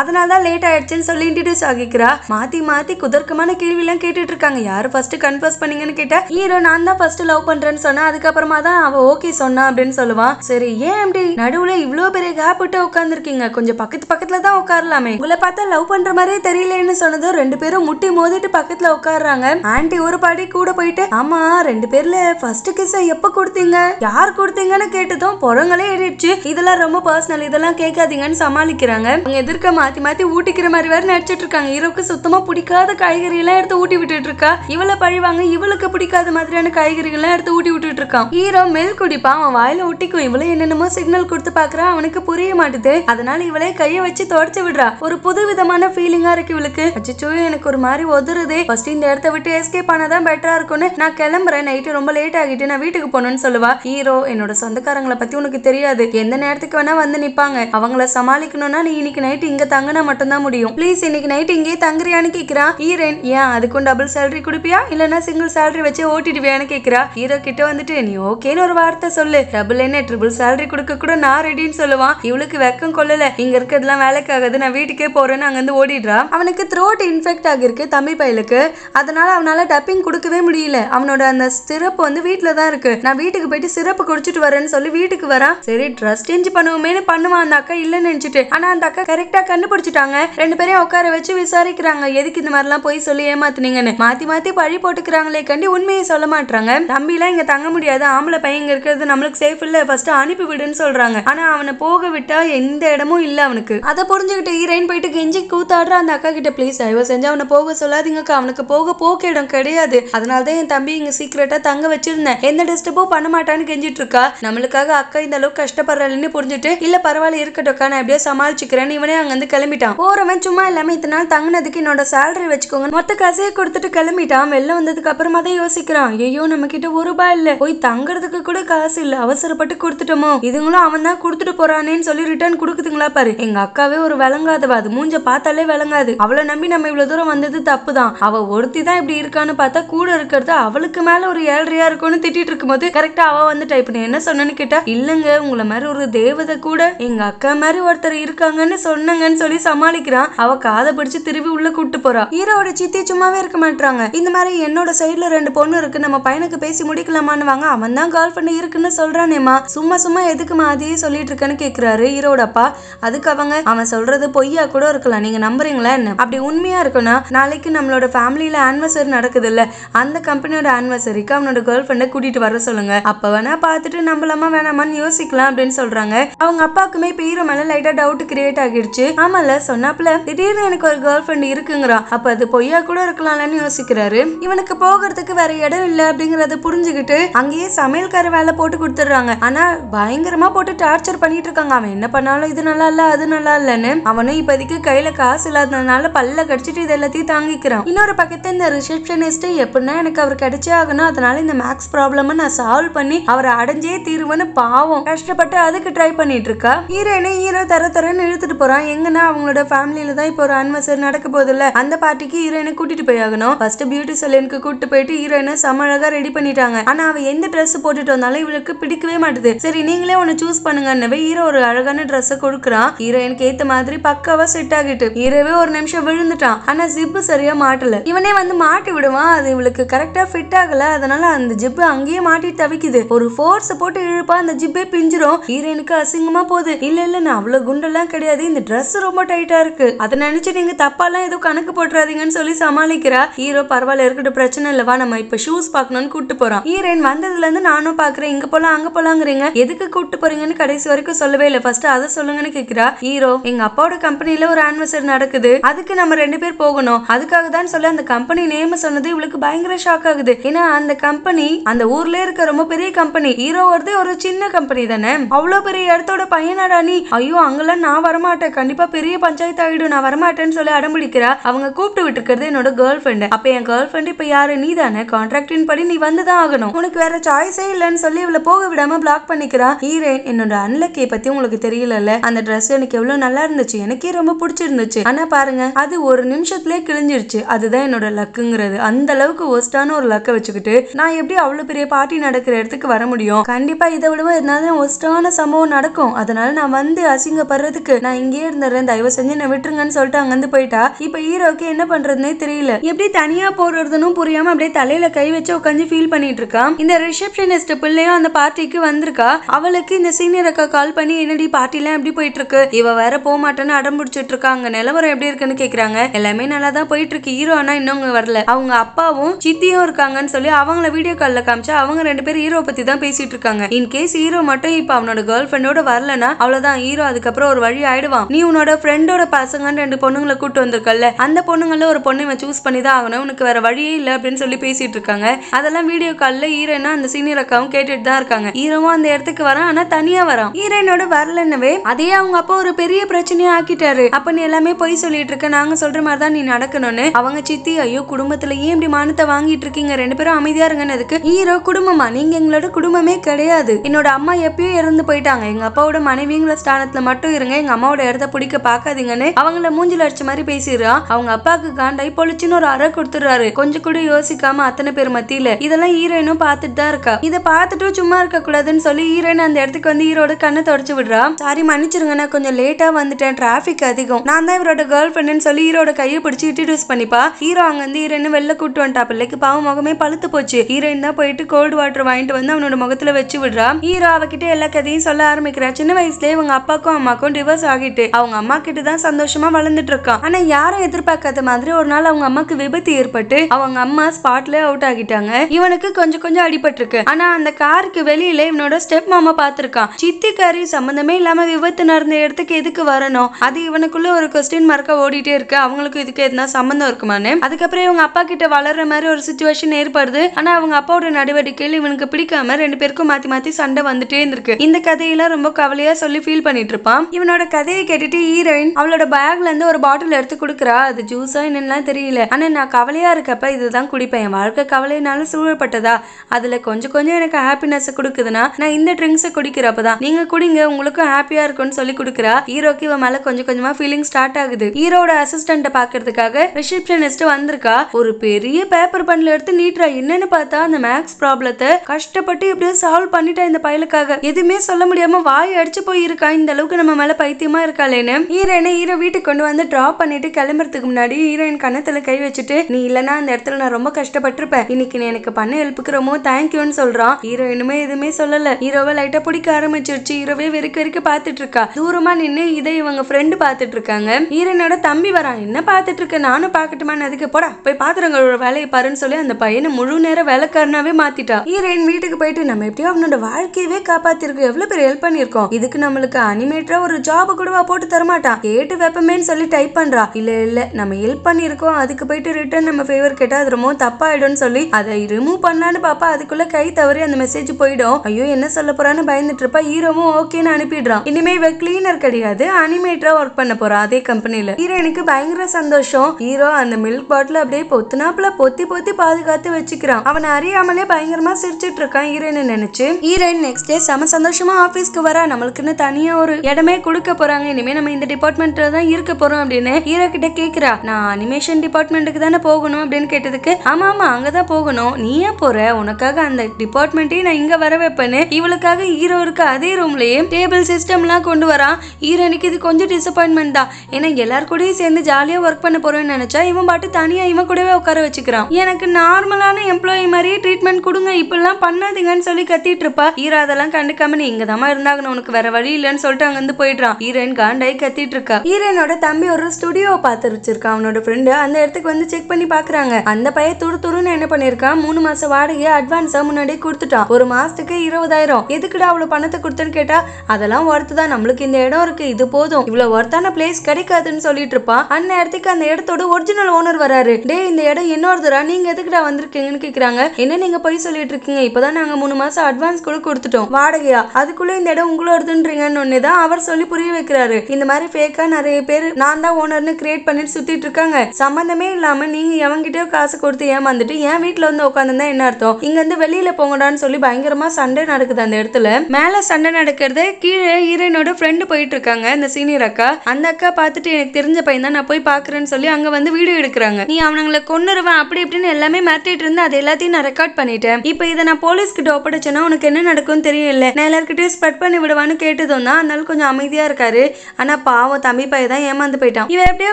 அதனால தான் லேட் ஆயிடுச்சுன்னு சொல்லி இன்ட்ரடியூஸ் ஆகிக்கிறா மாத்தி மாத்தி குதர்க்கமான கேள்வி எல்லாம் கேட்டுட்டு இருக்காங்க யாரு ஃபர்ஸ்ட் கன்ஃபர்ஸ் பண்ணீங்கன்னு கேட்டா ஹீரோ நான் தான் ஃபர்ஸ்ட் லவ் பண்றேன்னு சொன்னா அதுக்கப்புறமா தான் அவ ஓகே சொன்னா அப்படின்னு சொல்லுவான் சரி ஏன் அப்படி நடுவுல இவ்வளவு பெரிய கேப் விட்டு உட்காந்துருக்கீங்க கொஞ்சம் பக்கத்து பக்கத்துல தான் உட்காரலாமே உங்களை பார்த்தா லவ் பண்ற மாதிரியே தெரியலன்னு சொன்னதும் ரெண்டு பேரும் முட்டி மோதிட்டு பக்கத்துல உட்காடுறாங்க ஆண்டி ஒரு பாடி கூட போயிட்டு ஆமா ரெண்டு பேர்ல ஃபர்ஸ்ட் கிஸ் எப்ப கொடுத்தீங்க யார் கொடுத்தீங்கன்னு கேட்டதும் புறங்களே ஏறிடுச்சு இதெல்லாம் ரொம்ப பர்சனல் இதெல்லாம் கேட்காதீங்கன்னு சமாளிக்கிறாங்க அவங்க எதிர்க்க மாற்றி மாற்றி ஊட்டிக்கிற மாதிரி வேற நடிச்சிட்டு இருக்காங்க இரவுக்கு சுத்தமாக பிடிக்காத காய்கறி எல்லாம் எடுத்து ஊட்டி விட்டுட்டு இருக்கா இவளை பழிவாங்க இவளுக்கு பிடிக்காத மாதிரியான காய்கறிகள்லாம் எடுத்து ஊட்டி விட்டுட்டு இருக்கான் ஹீரோ மெல் குடிப்பா அவன் வாயில ஒட்டிக்கும் இவளே என்னென்னமோ சிக்னல் கொடுத்து பாக்குறா அவனுக்கு புரிய மாட்டுது அதனால இவளே கையை வச்சு தொடச்சு விடுறா ஒரு புது விதமான ஃபீலிங்கா இருக்கு இவளுக்கு அச்சோ எனக்கு ஒரு மாதிரி ஒதுருது ஃபர்ஸ்ட் இந்த இடத்த விட்டு எஸ்கேப் ஆனாதான் பெட்டரா இருக்கும்னு நான் கிளம்புறேன் நைட்டு ரொம்ப லேட் ஆகிட்டு நான் வீட்டுக்கு போனேன்னு சொல்லுவா ஹீரோ என்னோட சொந்தக்காரங்களை பத்தி உனக்கு தெரியாது எந்த நேரத்துக்கு வேணா தான் வந்து நிற்பாங்க அவங்கள சமாளிக்கணும்னா நீ இன்னைக்கு நைட் இங்கே தங்கினா மட்டும்தான் முடியும் ப்ளீஸ் இன்னைக்கு நைட் இங்கேயே தங்குறியான்னு கேட்குறா ஹீரன் ஏன் அதுக்கும் டபுள் சேலரி கொடுப்பியா இல்லைன்னா சிங்கிள் சேலரி வச்சு ஓட்டிடுவியான்னு கேக்குறா ஹீரோ கிட்ட வந்துட்டு நீ ஓகேன்னு ஒரு வார்த்தை சொல்லு டபுள் என்ன ட்ரிபிள் சேலரி கொடுக்க கூட நான் ரெடின்னு சொல்லுவான் இவளுக்கு வெக்கம் கொள்ளல இங்க இருக்கிறதுலாம் வேலைக்கு ஆகுது நான் வீட்டுக்கே போறேன்னு வந்து ஓடிடுறா அவனுக்கு த்ரோட் இன்ஃபெக்ட் ஆகிருக்கு தம்பி பயலுக்கு அதனால அவனால டப்பிங் கொடுக்கவே முடியல அவனோட அந்த சிறப்பு வந்து வீட்டில் தான் இருக்கு நான் வீட்டுக்கு போயிட்டு சிறப்பு குடிச்சிட்டு வரேன்னு சொல்லி வீட்டுக்கு வரான் சரி ட்ரெஸ் சேஞ்ச் பண்ணுவோம் வேணுமேனு பண்ணுவான் அந்த அக்கா இல்லைன்னு நினச்சிட்டு ஆனால் அந்த அக்கா கரெக்டாக கண்டுபிடிச்சிட்டாங்க ரெண்டு பேரையும் உட்கார வச்சு விசாரிக்கிறாங்க எதுக்கு இந்த மாதிரிலாம் போய் சொல்லி ஏமாத்துனீங்கன்னு மாற்றி மாற்றி பழி போட்டுக்கிறாங்களே கண்டி உண்மையை சொல்ல மாட்டாங்க தம்பிலாம் இங்கே தங்க முடியாது ஆம்பளை பையன் இங்கே இருக்கிறது நம்மளுக்கு சேஃப் இல்லை ஃபஸ்ட்டு அனுப்பி விடுன்னு சொல்கிறாங்க ஆனால் அவனை போக விட்டா எந்த இடமும் இல்லை அவனுக்கு அதை புரிஞ்சுக்கிட்டு ஹீரோயின் போயிட்டு கெஞ்சி கூத்தாடுற அந்த அக்கா கிட்ட ப்ளீஸ் தயவு செஞ்சு அவனை போக சொல்லாதீங்கக்கா அவனுக்கு போக போக்க இடம் கிடையாது அதனால தான் என் தம்பி இங்கே சீக்கிரட்டாக தங்க வச்சிருந்தேன் எந்த டிஸ்டர்பும் பண்ண மாட்டான்னு கெஞ்சிட்டு இருக்கா நம்மளுக்காக அக்கா இந்த அளவுக்கு கஷ்டப்படுறாள்னு புரிஞ்சுட்டு இல்ல பரவாயில்ல இருக்கட்டும் நான் எப்படியோ சமாளிச்சுக்கிறேன் இவனே வந்து கிளம்பிட்டான் போறவன் சும்மா இல்லாம இத்தனை நாள் தங்கினதுக்கு என்னோட சேலரி வச்சுக்கோங்க மொத்த காசையே கொடுத்துட்டு கிளம்பிட்டான் வெளில வந்ததுக்கு அப்புறமா தான் யோசிக்கிறான் ஐயோ நம்ம கிட்ட ஒரு ரூபாய் இல்ல போய் தங்குறதுக்கு கூட காசு இல்ல அவசரப்பட்டு கொடுத்துட்டோமோ இதுங்களும் அவன் தான் கொடுத்துட்டு போறானேன்னு சொல்லி ரிட்டர்ன் கொடுக்குதுங்களா பாரு எங்க அக்காவே ஒரு விளங்காதவா அது மூஞ்ச பார்த்தாலே விளங்காது அவளை நம்பி நம்ம இவ்வளவு தூரம் வந்தது தப்பு தான் அவ ஒருத்தி தான் இப்படி இருக்கான்னு பார்த்தா கூட இருக்கிறது அவளுக்கு மேல ஒரு ஏழ்றையா இருக்கும்னு திட்டிட்டு போது கரெக்டா அவ வந்து டைப் என்ன சொன்னு கேட்டா இல்லங்க உங்களை மாதிரி ஒரு தேவதை கூட எங்க அக்கா மாதிரி ஒருத்தர் இருக்காங்கன்னு சொன்னங்கன்னு சொல்லி சமாளிக்கிறான் அவ காதை பிடிச்சு திருவி உள்ள கூட்டு போறா ஹீரோட சித்தி சும்மாவே இருக்க மாட்டாங்க இந்த மாதிரி என்னோட சைடுல ரெண்டு பொண்ணு இருக்கு நம்ம பையனுக்கு பேசி முடிக்கலாமான்னு வாங்க அவன் தான் கால் பண்ணி இருக்குன்னு சொல்றானேமா சும்மா சும்மா எதுக்குமா அதையே சொல்லிட்டு இருக்கேன்னு கேக்குறாரு ஹீரோட அப்பா அதுக்கு அவங்க அவன் சொல்றது பொய்யா கூட இருக்கலாம் நீங்க நம்புறீங்களா என்ன அப்படி உண்மையா இருக்குன்னா நாளைக்கு நம்மளோட ஃபேமிலியில ஆன்வர்சரி நடக்குது இல்ல அந்த கம்பெனியோட ஆன்வர்சரிக்கு அவனோட கேர்ள் ஃபிரெண்டை கூட்டிட்டு வர சொல்லுங்க அப்ப வேணா பார்த்துட்டு நம்பலாமா வேணாமான்னு யோசிக்கலாம் அப்படின்னு சொல்றாங்க அவங்க அவங்க அப்பாக்குமே பீரோ மேல லைட்டா டவுட் கிரியேட் ஆகிடுச்சு ஆமால சொன்னாப்ல திடீர்னு எனக்கு ஒரு கேர்ள் ஃப்ரெண்ட் இருக்குங்கிறா அப்ப அது பொய்யா கூட இருக்கலாம்லன்னு யோசிக்கிறாரு இவனுக்கு போகிறதுக்கு வேற இடம் இல்ல அப்படிங்கறத புரிஞ்சுக்கிட்டு அங்கேயே சமையல்கார வேலை போட்டு கொடுத்துடுறாங்க ஆனா பயங்கரமா போட்டு டார்ச்சர் பண்ணிட்டு இருக்காங்க அவன் என்ன பண்ணாலும் இது நல்லா இல்ல அது நல்லா இல்லன்னு அவனும் இப்போதைக்கு கையில காசு இல்லாததுனால பல்ல கடிச்சிட்டு இது எல்லாத்தையும் தாங்கிக்கிறான் இன்னொரு பக்கத்துல இந்த ரிசப்ஷனிஸ்ட் எப்படின்னா எனக்கு அவர் கிடைச்சே ஆகணும் அதனால இந்த மேக்ஸ் ப்ராப்ளம் நான் சால்வ் பண்ணி அவரை அடைஞ்சே தீர்வுன்னு பாவம் கஷ்டப்பட்டு அதுக்கு ட்ரை பண்ணிட்டு பண்ணிட்டு இருக்கா ஹீரோயினை ஹீரோ தர தரன்னு இழுத்துட்டு போறான் எங்கன்னா அவங்களோட ஃபேமிலியில தான் இப்போ ஒரு அன்வசர் நடக்க போதில்ல அந்த பார்ட்டிக்கு ஹீரோயினை கூட்டிட்டு போய் ஆகணும் ஃபர்ஸ்ட் பியூட்டி சலூனுக்கு கூட்டிட்டு போயிட்டு ஹீரோயினை செம அழகா ரெடி பண்ணிட்டாங்க ஆனா அவ எந்த ட்ரெஸ் போட்டுட்டு வந்தாலும் இவளுக்கு பிடிக்கவே மாட்டுது சரி நீங்களே ஒன்னு சூஸ் பண்ணுங்கன்னவே ஹீரோ ஒரு அழகான ட்ரெஸ் கொடுக்குறான் ஹீரோயினுக்கு ஏத்த மாதிரி பக்காவா செட் ஆகிட்டு ஹீரோவே ஒரு நிமிஷம் விழுந்துட்டான் ஆனா ஜிப்பு சரியா மாட்டல இவனே வந்து மாட்டி விடுவான் அது இவளுக்கு கரெக்டா ஃபிட் ஆகல அதனால அந்த ஜிப்பு அங்கேயே மாட்டி தவிக்குது ஒரு ஃபோர்ஸ் போட்டு இழுப்பா அந்த ஜிப்பே பிஞ்சிரும் ஹீரோயினுக்கு அசிங்கமா அதிகமா போகுது இல்ல இல்ல நான் அவ்வளவு குண்டெல்லாம் கிடையாது இந்த ட்ரெஸ் ரொம்ப டைட்டா இருக்கு அதை நினைச்சு நீங்க தப்பாலாம் எதுவும் கணக்கு போட்டுறாதீங்கன்னு சொல்லி சமாளிக்கிறா ஹீரோ பரவாயில்ல இருக்கட்டும் பிரச்சனை இல்லவா நம்ம இப்ப ஷூஸ் பார்க்கணும்னு கூட்டு போறோம் ஹீரோயின் வந்ததுல இருந்து நானும் பாக்குறேன் இங்க போலாம் அங்க போலாங்கிறீங்க எதுக்கு கூட்டு போறீங்கன்னு கடைசி வரைக்கும் சொல்லவே இல்லை ஃபர்ஸ்ட் அதை சொல்லுங்கன்னு கேக்குறா ஹீரோ எங்க அப்பாவோட கம்பெனில ஒரு ஆனிவர்சரி நடக்குது அதுக்கு நம்ம ரெண்டு பேர் போகணும் அதுக்காக தான் சொல்ல அந்த கம்பெனி நேம் சொன்னது இவளுக்கு பயங்கர ஷாக் ஆகுது ஏன்னா அந்த கம்பெனி அந்த ஊர்ல இருக்க ரொம்ப பெரிய கம்பெனி ஹீரோ வருது ஒரு சின்ன கம்பெனி தானே அவ்வளவு பெரிய இடத்தோட பெரியப்பாவோட பையனாடா நீ ஐயோ அங்கெல்லாம் நான் வரமாட்டேன் கண்டிப்பா பெரிய பஞ்சாயத்து ஆகிடும் நான் வரமாட்டேன்னு சொல்லி அடம்பிடிக்கிறா அவங்க கூப்பிட்டு விட்டு இருக்கிறது என்னோட கேர்ள் ஃப்ரெண்டு அப்ப என் கேர்ள் ஃப்ரெண்ட் இப்ப யாரு நீ தானே கான்ட்ராக்டின் படி நீ வந்துதான் ஆகணும் உனக்கு வேற சாய்ஸே இல்லைன்னு சொல்லி இவளை போக விடாம பிளாக் பண்ணிக்கிறா ஹீரோயின் என்னோட அன்லக்கியை பத்தி உங்களுக்கு தெரியலல்ல அந்த ட்ரெஸ் எனக்கு எவ்வளவு நல்லா இருந்துச்சு எனக்கே ரொம்ப பிடிச்சிருந்துச்சு ஆனா பாருங்க அது ஒரு நிமிஷத்துலயே கிழிஞ்சிருச்சு அதுதான் என்னோட லக்குங்கிறது அந்த அளவுக்கு ஒஸ்டான ஒரு லக்கை வச்சுக்கிட்டு நான் எப்படி அவ்வளவு பெரிய பார்ட்டி நடக்கிற இடத்துக்கு வர முடியும் கண்டிப்பா இதை விடவும் எதனால ஒஸ்டான சம்பவம் நடக்கும் இருக்கும் அதனால நான் வந்து அசிங்கப்படுறதுக்கு நான் இங்கேயே இருந்துடுறேன் தயவு செஞ்சு என்ன விட்டுருங்கன்னு சொல்லிட்டு அங்கேருந்து போயிட்டா இப்போ ஹீரோக்கு என்ன பண்றதுனே தெரியல எப்படி தனியா போறதுன்னு புரியாம அப்படியே தலையில கை வச்சு உட்காந்து ஃபீல் பண்ணிட்டு இருக்கா இந்த ரிசப்ஷனிஸ்ட் பிள்ளையும் அந்த பார்ட்டிக்கு வந்திருக்கா அவளுக்கு இந்த சீனியர் அக்கா கால் பண்ணி என்னடி பார்ட்டிலாம் எப்படி போயிட்டு இருக்கு இவ வேற போக மாட்டேன்னு அடம் பிடிச்சிட்டு இருக்காங்க நிலவரம் எப்படி இருக்குன்னு கேக்குறாங்க எல்லாமே நல்லா தான் போயிட்டு இருக்கு ஹீரோ ஆனா இன்னும் வரல அவங்க அப்பாவும் சித்தியும் இருக்காங்கன்னு சொல்லி அவங்கள வீடியோ காலில் காமிச்சா அவங்க ரெண்டு பேரும் ஹீரோ பத்தி தான் பேசிட்டு இருக்காங்க இன் கேஸ் ஹீரோ மட்டும் இப்போ அவனோட கேர்ள் ஃப்ரெண்டோட தரலன்னா அவ்வளவுதான் ஹீரோ அதுக்கப்புறம் ஒரு வழி ஆயிடுவான் நீ உன்னோட ஃப்ரெண்டோட பசங்கன்னு ரெண்டு பொண்ணுங்களை கூட்டு வந்திருக்கல அந்த பொண்ணுங்கள ஒரு பொண்ணு இவன் சூஸ் பண்ணி தான் ஆகணும் உனக்கு வேற வழியே இல்லை அப்படின்னு சொல்லி பேசிட்டு இருக்காங்க அதெல்லாம் வீடியோ கால்ல ஹீரோனா அந்த சீனியர் அக்காவும் கேட்டுட்டு தான் இருக்காங்க ஹீரோவும் அந்த இடத்துக்கு வரான் ஆனா தனியா வரான் ஹீரோனோட வரலன்னவே அதையே அவங்க அப்பா ஒரு பெரிய பிரச்சனையா ஆக்கிட்டாரு அப்ப நீ எல்லாமே பொய் சொல்லிட்டு இருக்க நாங்க சொல்ற மாதிரி தான் நீ நடக்கணும்னு அவங்க சித்தி ஐயோ குடும்பத்துல ஏன் இப்படி மானத்தை வாங்கிட்டு இருக்கீங்க ரெண்டு பேரும் அமைதியா இருங்கன்னு அதுக்கு ஹீரோ குடும்பமா நீங்க எங்களோட குடும்பமே கிடையாது என்னோட அம்மா எப்பயோ இறந்து போயிட்டாங்க எங்க அப்பா அப்பாவோட மனைவிங்கிற ஸ்தானத்துல மட்டும் இருங்க எங்கள் அம்மாவோட இடத்த பிடிக்க பார்க்காதீங்கன்னு அவங்கள மூஞ்சில அடிச்ச மாதிரி பேசிடுறான் அவங்க அப்பாவுக்கு காண்டாய் பொழிச்சுன்னு ஒரு அறை கொடுத்துடுறாரு கொஞ்சம் கூட யோசிக்காம அத்தனை பேர் மத்தியில இதெல்லாம் ஹீரோயினும் பார்த்துட்டு தான் இருக்கா இதை பார்த்துட்டு சும்மா இருக்க கூடாதுன்னு சொல்லி ஹீரோயின் அந்த இடத்துக்கு வந்து ஹீரோட கண்ணை தொடச்சு விடுறா சாரி மன்னிச்சிருங்க நான் கொஞ்சம் லேட்டா வந்துட்டேன் டிராபிக் அதிகம் நான் தான் இவரோட கேர்ள் ஃப்ரெண்டுன்னு சொல்லி ஹீரோட கையை பிடிச்சி இன்ட்ரடியூஸ் பண்ணிப்பா ஹீரோ அங்க வந்து ஹீரோயின் வெளில கூட்டு வந்துட்டா பிள்ளைக்கு பாவ முகமே பழுத்து போச்சு ஹீரோயின் தான் போயிட்டு கோல்டு வாட்டர் வாங்கிட்டு வந்து அவனோட முகத்துல வச்சு விடுறா ஹீரோ அவகிட்ட எல்லா கதையும் சொல்ல ஆரம்பிக்கிறா சின்ன வயசுல இவங்க அப்பாக்கும் அம்மாக்கும் டிவோர்ஸ் ஆகிட்டு அவங்க அம்மா கிட்ட தான் சந்தோஷமா வளர்ந்துட்டு இருக்கான் ஆனா யாரும் எதிர்பார்க்காத மாதிரி ஒரு நாள் அவங்க அம்மாக்கு விபத்து ஏற்பட்டு அவங்க அம்மா ஸ்பாட்ல அவுட் ஆகிட்டாங்க இவனுக்கு கொஞ்சம் கொஞ்சம் அடிபட்டிருக்கு ஆனா அந்த காருக்கு வெளியில இவனோட ஸ்டெப் மாமா பாத்திருக்கான் சித்திக்காரி சம்பந்தமே இல்லாம விபத்து நடந்த இடத்துக்கு எதுக்கு வரணும் அது இவனுக்குள்ள ஒரு கொஸ்டின் மார்க்கா ஓடிட்டே இருக்கு அவங்களுக்கு இதுக்கு எதுனா சம்பந்தம் இருக்குமான்னு அதுக்கப்புறம் இவங்க அப்பா கிட்ட வளர்ற மாதிரி ஒரு சுச்சுவேஷன் ஏற்படுது ஆனா அவங்க அப்பாவோட நடவடிக்கையில் இவனுக்கு பிடிக்காம ரெண்டு பேருக்கும் மாத்தி மாத்தி சண்டை வந்துட்டே இருந்திருக்கு இந்த கதையெல்லாம் ரொம்ப கவலையா சொல்லி ஃபீல் பண்ணிட்டு இருப்பான் இவனோட கதையை கேட்டுட்டு ஹீரோயின் அவளோட பேக்ல இருந்து ஒரு பாட்டில் எடுத்து கொடுக்குறா அது ஜூஸா என்னன்னா தெரியல ஆனா நான் கவலையா இருக்கப்ப இதுதான் குடிப்பேன் என் வாழ்க்கை கவலையினால சூழப்பட்டதா அதுல கொஞ்சம் கொஞ்சம் எனக்கு ஹாப்பினஸ் கொடுக்குதுன்னா நான் இந்த ட்ரிங்க்ஸை குடிக்கிறப்ப தான் நீங்க குடிங்க உங்களுக்கும் ஹாப்பியா இருக்கும்னு சொல்லி கொடுக்குறா ஹீரோக்கு இவன் மேல கொஞ்சம் கொஞ்சமா ஃபீலிங் ஸ்டார்ட் ஆகுது ஹீரோட அசிஸ்டண்ட்டை பாக்குறதுக்காக ரிசப்ஷனிஸ்ட் வந்திருக்கா ஒரு பெரிய பேப்பர் பண்ணல எடுத்து நீட்ரா என்னன்னு பார்த்தா அந்த மேக்ஸ் ப்ராப்ளத்தை கஷ்டப்பட்டு எப்படியோ சால்வ் பண்ணிட்டா இந்த பயலுக்காக எதுவுமே சொல்ல முடியாம வாய் அடிச்சு போயிருக்கா இந்த அளவுக்கு நம்ம மேல பைத்தியமா இருக்காளேன்னு ஹீரோயினை ஹீரோ வீட்டுக்கு கொண்டு வந்து டிராப் பண்ணிட்டு கிளம்புறதுக்கு முன்னாடி ஹீரோயின் கணத்துல கை வச்சுட்டு நீ இல்லனா அந்த இடத்துல நான் ரொம்ப கஷ்டப்பட்டிருப்பேன் இன்னைக்கு நீ எனக்கு பண்ண ஹெல்ப்புக்கு தேங்க்யூன்னு சொல்றான் ஹீரோயினுமே எதுவுமே சொல்லல ஹீரோவை லைட்டா பிடிக்க ஆரம்பிச்சிருச்சு ஹீரோவே வெறுக்க வெறுக்க பாத்துட்டு இருக்கா தூரமா நின்று இதை இவங்க ஃப்ரெண்டு பாத்துட்டு இருக்காங்க ஹீரோனோட தம்பி வரான் என்ன பாத்துட்டு இருக்க நானும் பாக்கட்டுமான்னு அதுக்கு போடா போய் பாத்திரங்களோட வேலையை பாருன்னு சொல்லி அந்த பையனை முழு நேரம் வேலைக்காரனாவே மாத்திட்டா ஹீரோயின் வீட்டுக்கு போயிட்டு நம்ம எப்படியோ அவனோட வாழ்க்கையவே காப்பாத்திருக்கோம் எவ்வளவு பேர் ஹெல்ப் பண்ணிருக்கோம் இதுக்கு நம்மளுக்கு அனிமேட்டரா ஒரு ஜாப் கூடவா போட்டு தரமாட்டான் கேட்டு வெப்பமேன்னு சொல்லி டைப் பண்றா இல்ல இல்ல நம்ம ஹெல்ப் பண்ணிருக்கோம் அதுக்கு போயிட்டு ரிட்டர்ன் நம்ம ஃபேவர் கேட்டா அது தப்பாயிடும்னு சொல்லி அதை ரிமூவ் பண்ணலான்னு பாப்பா அதுக்குள்ள கை தவறி அந்த மெசேஜ் போயிடும் ஐயோ என்ன சொல்ல போறான்னு பயந்துட்டு இருப்பா ஹீரோவும் ஓகேன்னு அனுப்பிடுறான் இனிமே இவ கிளீனர் கிடையாது அனிமேட்டரா ஒர்க் பண்ண போறா அதே கம்பெனில ஹீரோனுக்கு பயங்கர சந்தோஷம் ஹீரோ அந்த மில்க் பாட்டில் அப்படியே பொத்துனாப்புல பொத்தி பொத்தி பாதுகாத்து வச்சுக்கிறான் அவன் அறியாமலே பயங்கரமா சிரிச்சிட்டு இருக்கான் ஹீரோயின் நினைச்சு ஹீரோயின் நெக்ஸ்ட் டே செம சந்தோஷமா ஆபீஸ்க்கு வர நம்மளுக்குன்னு தனியாக ஒரு இடமே கொடுக்க போறாங்க இனிமேல் நம்ம இந்த டிபார்ட்மெண்ட்டில் தான் இருக்க போகிறோம் அப்படின்னு ஹீரோ கிட்ட கேக்குறா நான் அனிமேஷன் டிபார்ட்மெண்ட்டுக்கு தானே போகணும் அப்படின்னு கேட்டதுக்கு ஆமாம் ஆமாம் அங்கே தான் போகணும் நீ ஏன் போகிற உனக்காக அந்த டிபார்ட்மெண்ட்டையும் நான் இங்கே வர வைப்பேன்னு இவளுக்காக ஹீரோ இருக்க அதே ரூம்லயே டேபிள் சிஸ்டம்லாம் கொண்டு வரான் ஹீரோனுக்கு இது கொஞ்சம் டிசப்பாயின்மெண்ட் தான் ஏன்னா எல்லாரும் கூடயும் சேர்ந்து ஜாலியாக ஒர்க் பண்ண போகிறோன்னு நினச்சா இவன் பாட்டு தனியாக இவன் கூடவே உட்கார வச்சுக்கிறான் எனக்கு நார்மலான எம்ப்ளாயி மாதிரி ட்ரீட்மெண்ட் கொடுங்க இப்படிலாம் பண்ணாதீங்கன்னு சொல்லி கத்திட்டு இருப்பா ஹீரோ அதெல்லாம் கண்டுக்காம நீ இங்கே இருந்தாங்க இருந்தாகணும் உனக்கு வேற வழி இல்லைன்னு சொல்லிட்டு இருந்து போயிடுறான் ஹீரோயின் காண்டாய் கத்திட்டு இருக்கா ஹீரோயினோட தம்பி ஒரு ஸ்டுடியோவை பார்த்து வச்சிருக்கான் அவனோட ஃப்ரெண்டு அந்த இடத்துக்கு வந்து செக் பண்ணி பாக்குறாங்க அந்த பையன் துரு துருன்னு என்ன பண்ணிருக்கான் மூணு மாசம் வாடகையை அட்வான்ஸா முன்னாடியே கொடுத்துட்டான் ஒரு மாசத்துக்கு இருபதாயிரம் எதுக்குடா அவ்வளவு பணத்தை கொடுத்தேன்னு கேட்டா அதெல்லாம் ஒர்த்து தான் நம்மளுக்கு இந்த இடம் இருக்கு இது போதும் இவ்வளவு ஒர்த்தான பிளேஸ் கிடைக்காதுன்னு சொல்லிட்டு இருப்பான் அந்த இடத்துக்கு அந்த இடத்தோட ஒரிஜினல் ஓனர் வராரு டே இந்த இடம் என்னோடதுரா நீங்க எதுக்குடா வந்திருக்கீங்கன்னு கேக்குறாங்க என்ன நீங்க போய் சொல்லிட்டு இருக்கீங்க இப்பதான் நாங்க மூணு மாசம் அட்வான்ஸ் கூட கொடுத்துட்டோம் வாடகையா அதுக்குள்ள இந்த இடம் உங்களுக்கு உங்களோடதுன்றீங்கன்னு ஒன்று தான் அவர் சொல்லி புரிய வைக்கிறாரு இந்த மாதிரி ஃபேக்காக நிறைய பேர் நான் தான் ஓனர்னு கிரியேட் பண்ணிட்டு சுற்றிட்டு இருக்காங்க சம்மந்தமே இல்லாமல் நீங்கள் எவங்கிட்டயோ காசு கொடுத்து ஏமாந்துட்டு ஏன் வீட்டில் வந்து உட்காந்துருந்தா என்ன அர்த்தம் இங்கேருந்து வெளியில் போங்கடான்னு சொல்லி பயங்கரமாக சண்டை நடக்குது அந்த இடத்துல மேலே சண்டை நடக்கிறது கீழே ஹீரோயினோட ஃப்ரெண்டு போயிட்டு இருக்காங்க இந்த சீனியர் அக்கா அந்த அக்கா பார்த்துட்டு எனக்கு தெரிஞ்ச பையன் தான் நான் போய் பாக்குறேன்னு சொல்லி அங்க வந்து வீடியோ எடுக்கிறாங்க நீ அவனுங்களை கொன்னுருவேன் அப்படி இப்படின்னு எல்லாமே மாத்திட்டு இருந்து அது எல்லாத்தையும் நான் ரெக்கார்ட் பண்ணிட்டேன் இப்போ இதை நான் போலீஸ்கிட்ட ஒப்படைச்சேன்னா உனக்கு என்ன நடக்கும்னு தெரியல நான் எல்லாருக்கிட்டயும் ஸ்ப்ரெட் பண்ணி விட தேவான்னு கேட்டதும் தான் அதனால கொஞ்சம் அமைதியாக இருக்காரு ஆனால் பாவம் தம்பி பைய தான் ஏமாந்து போயிட்டான் இவன் எப்படியோ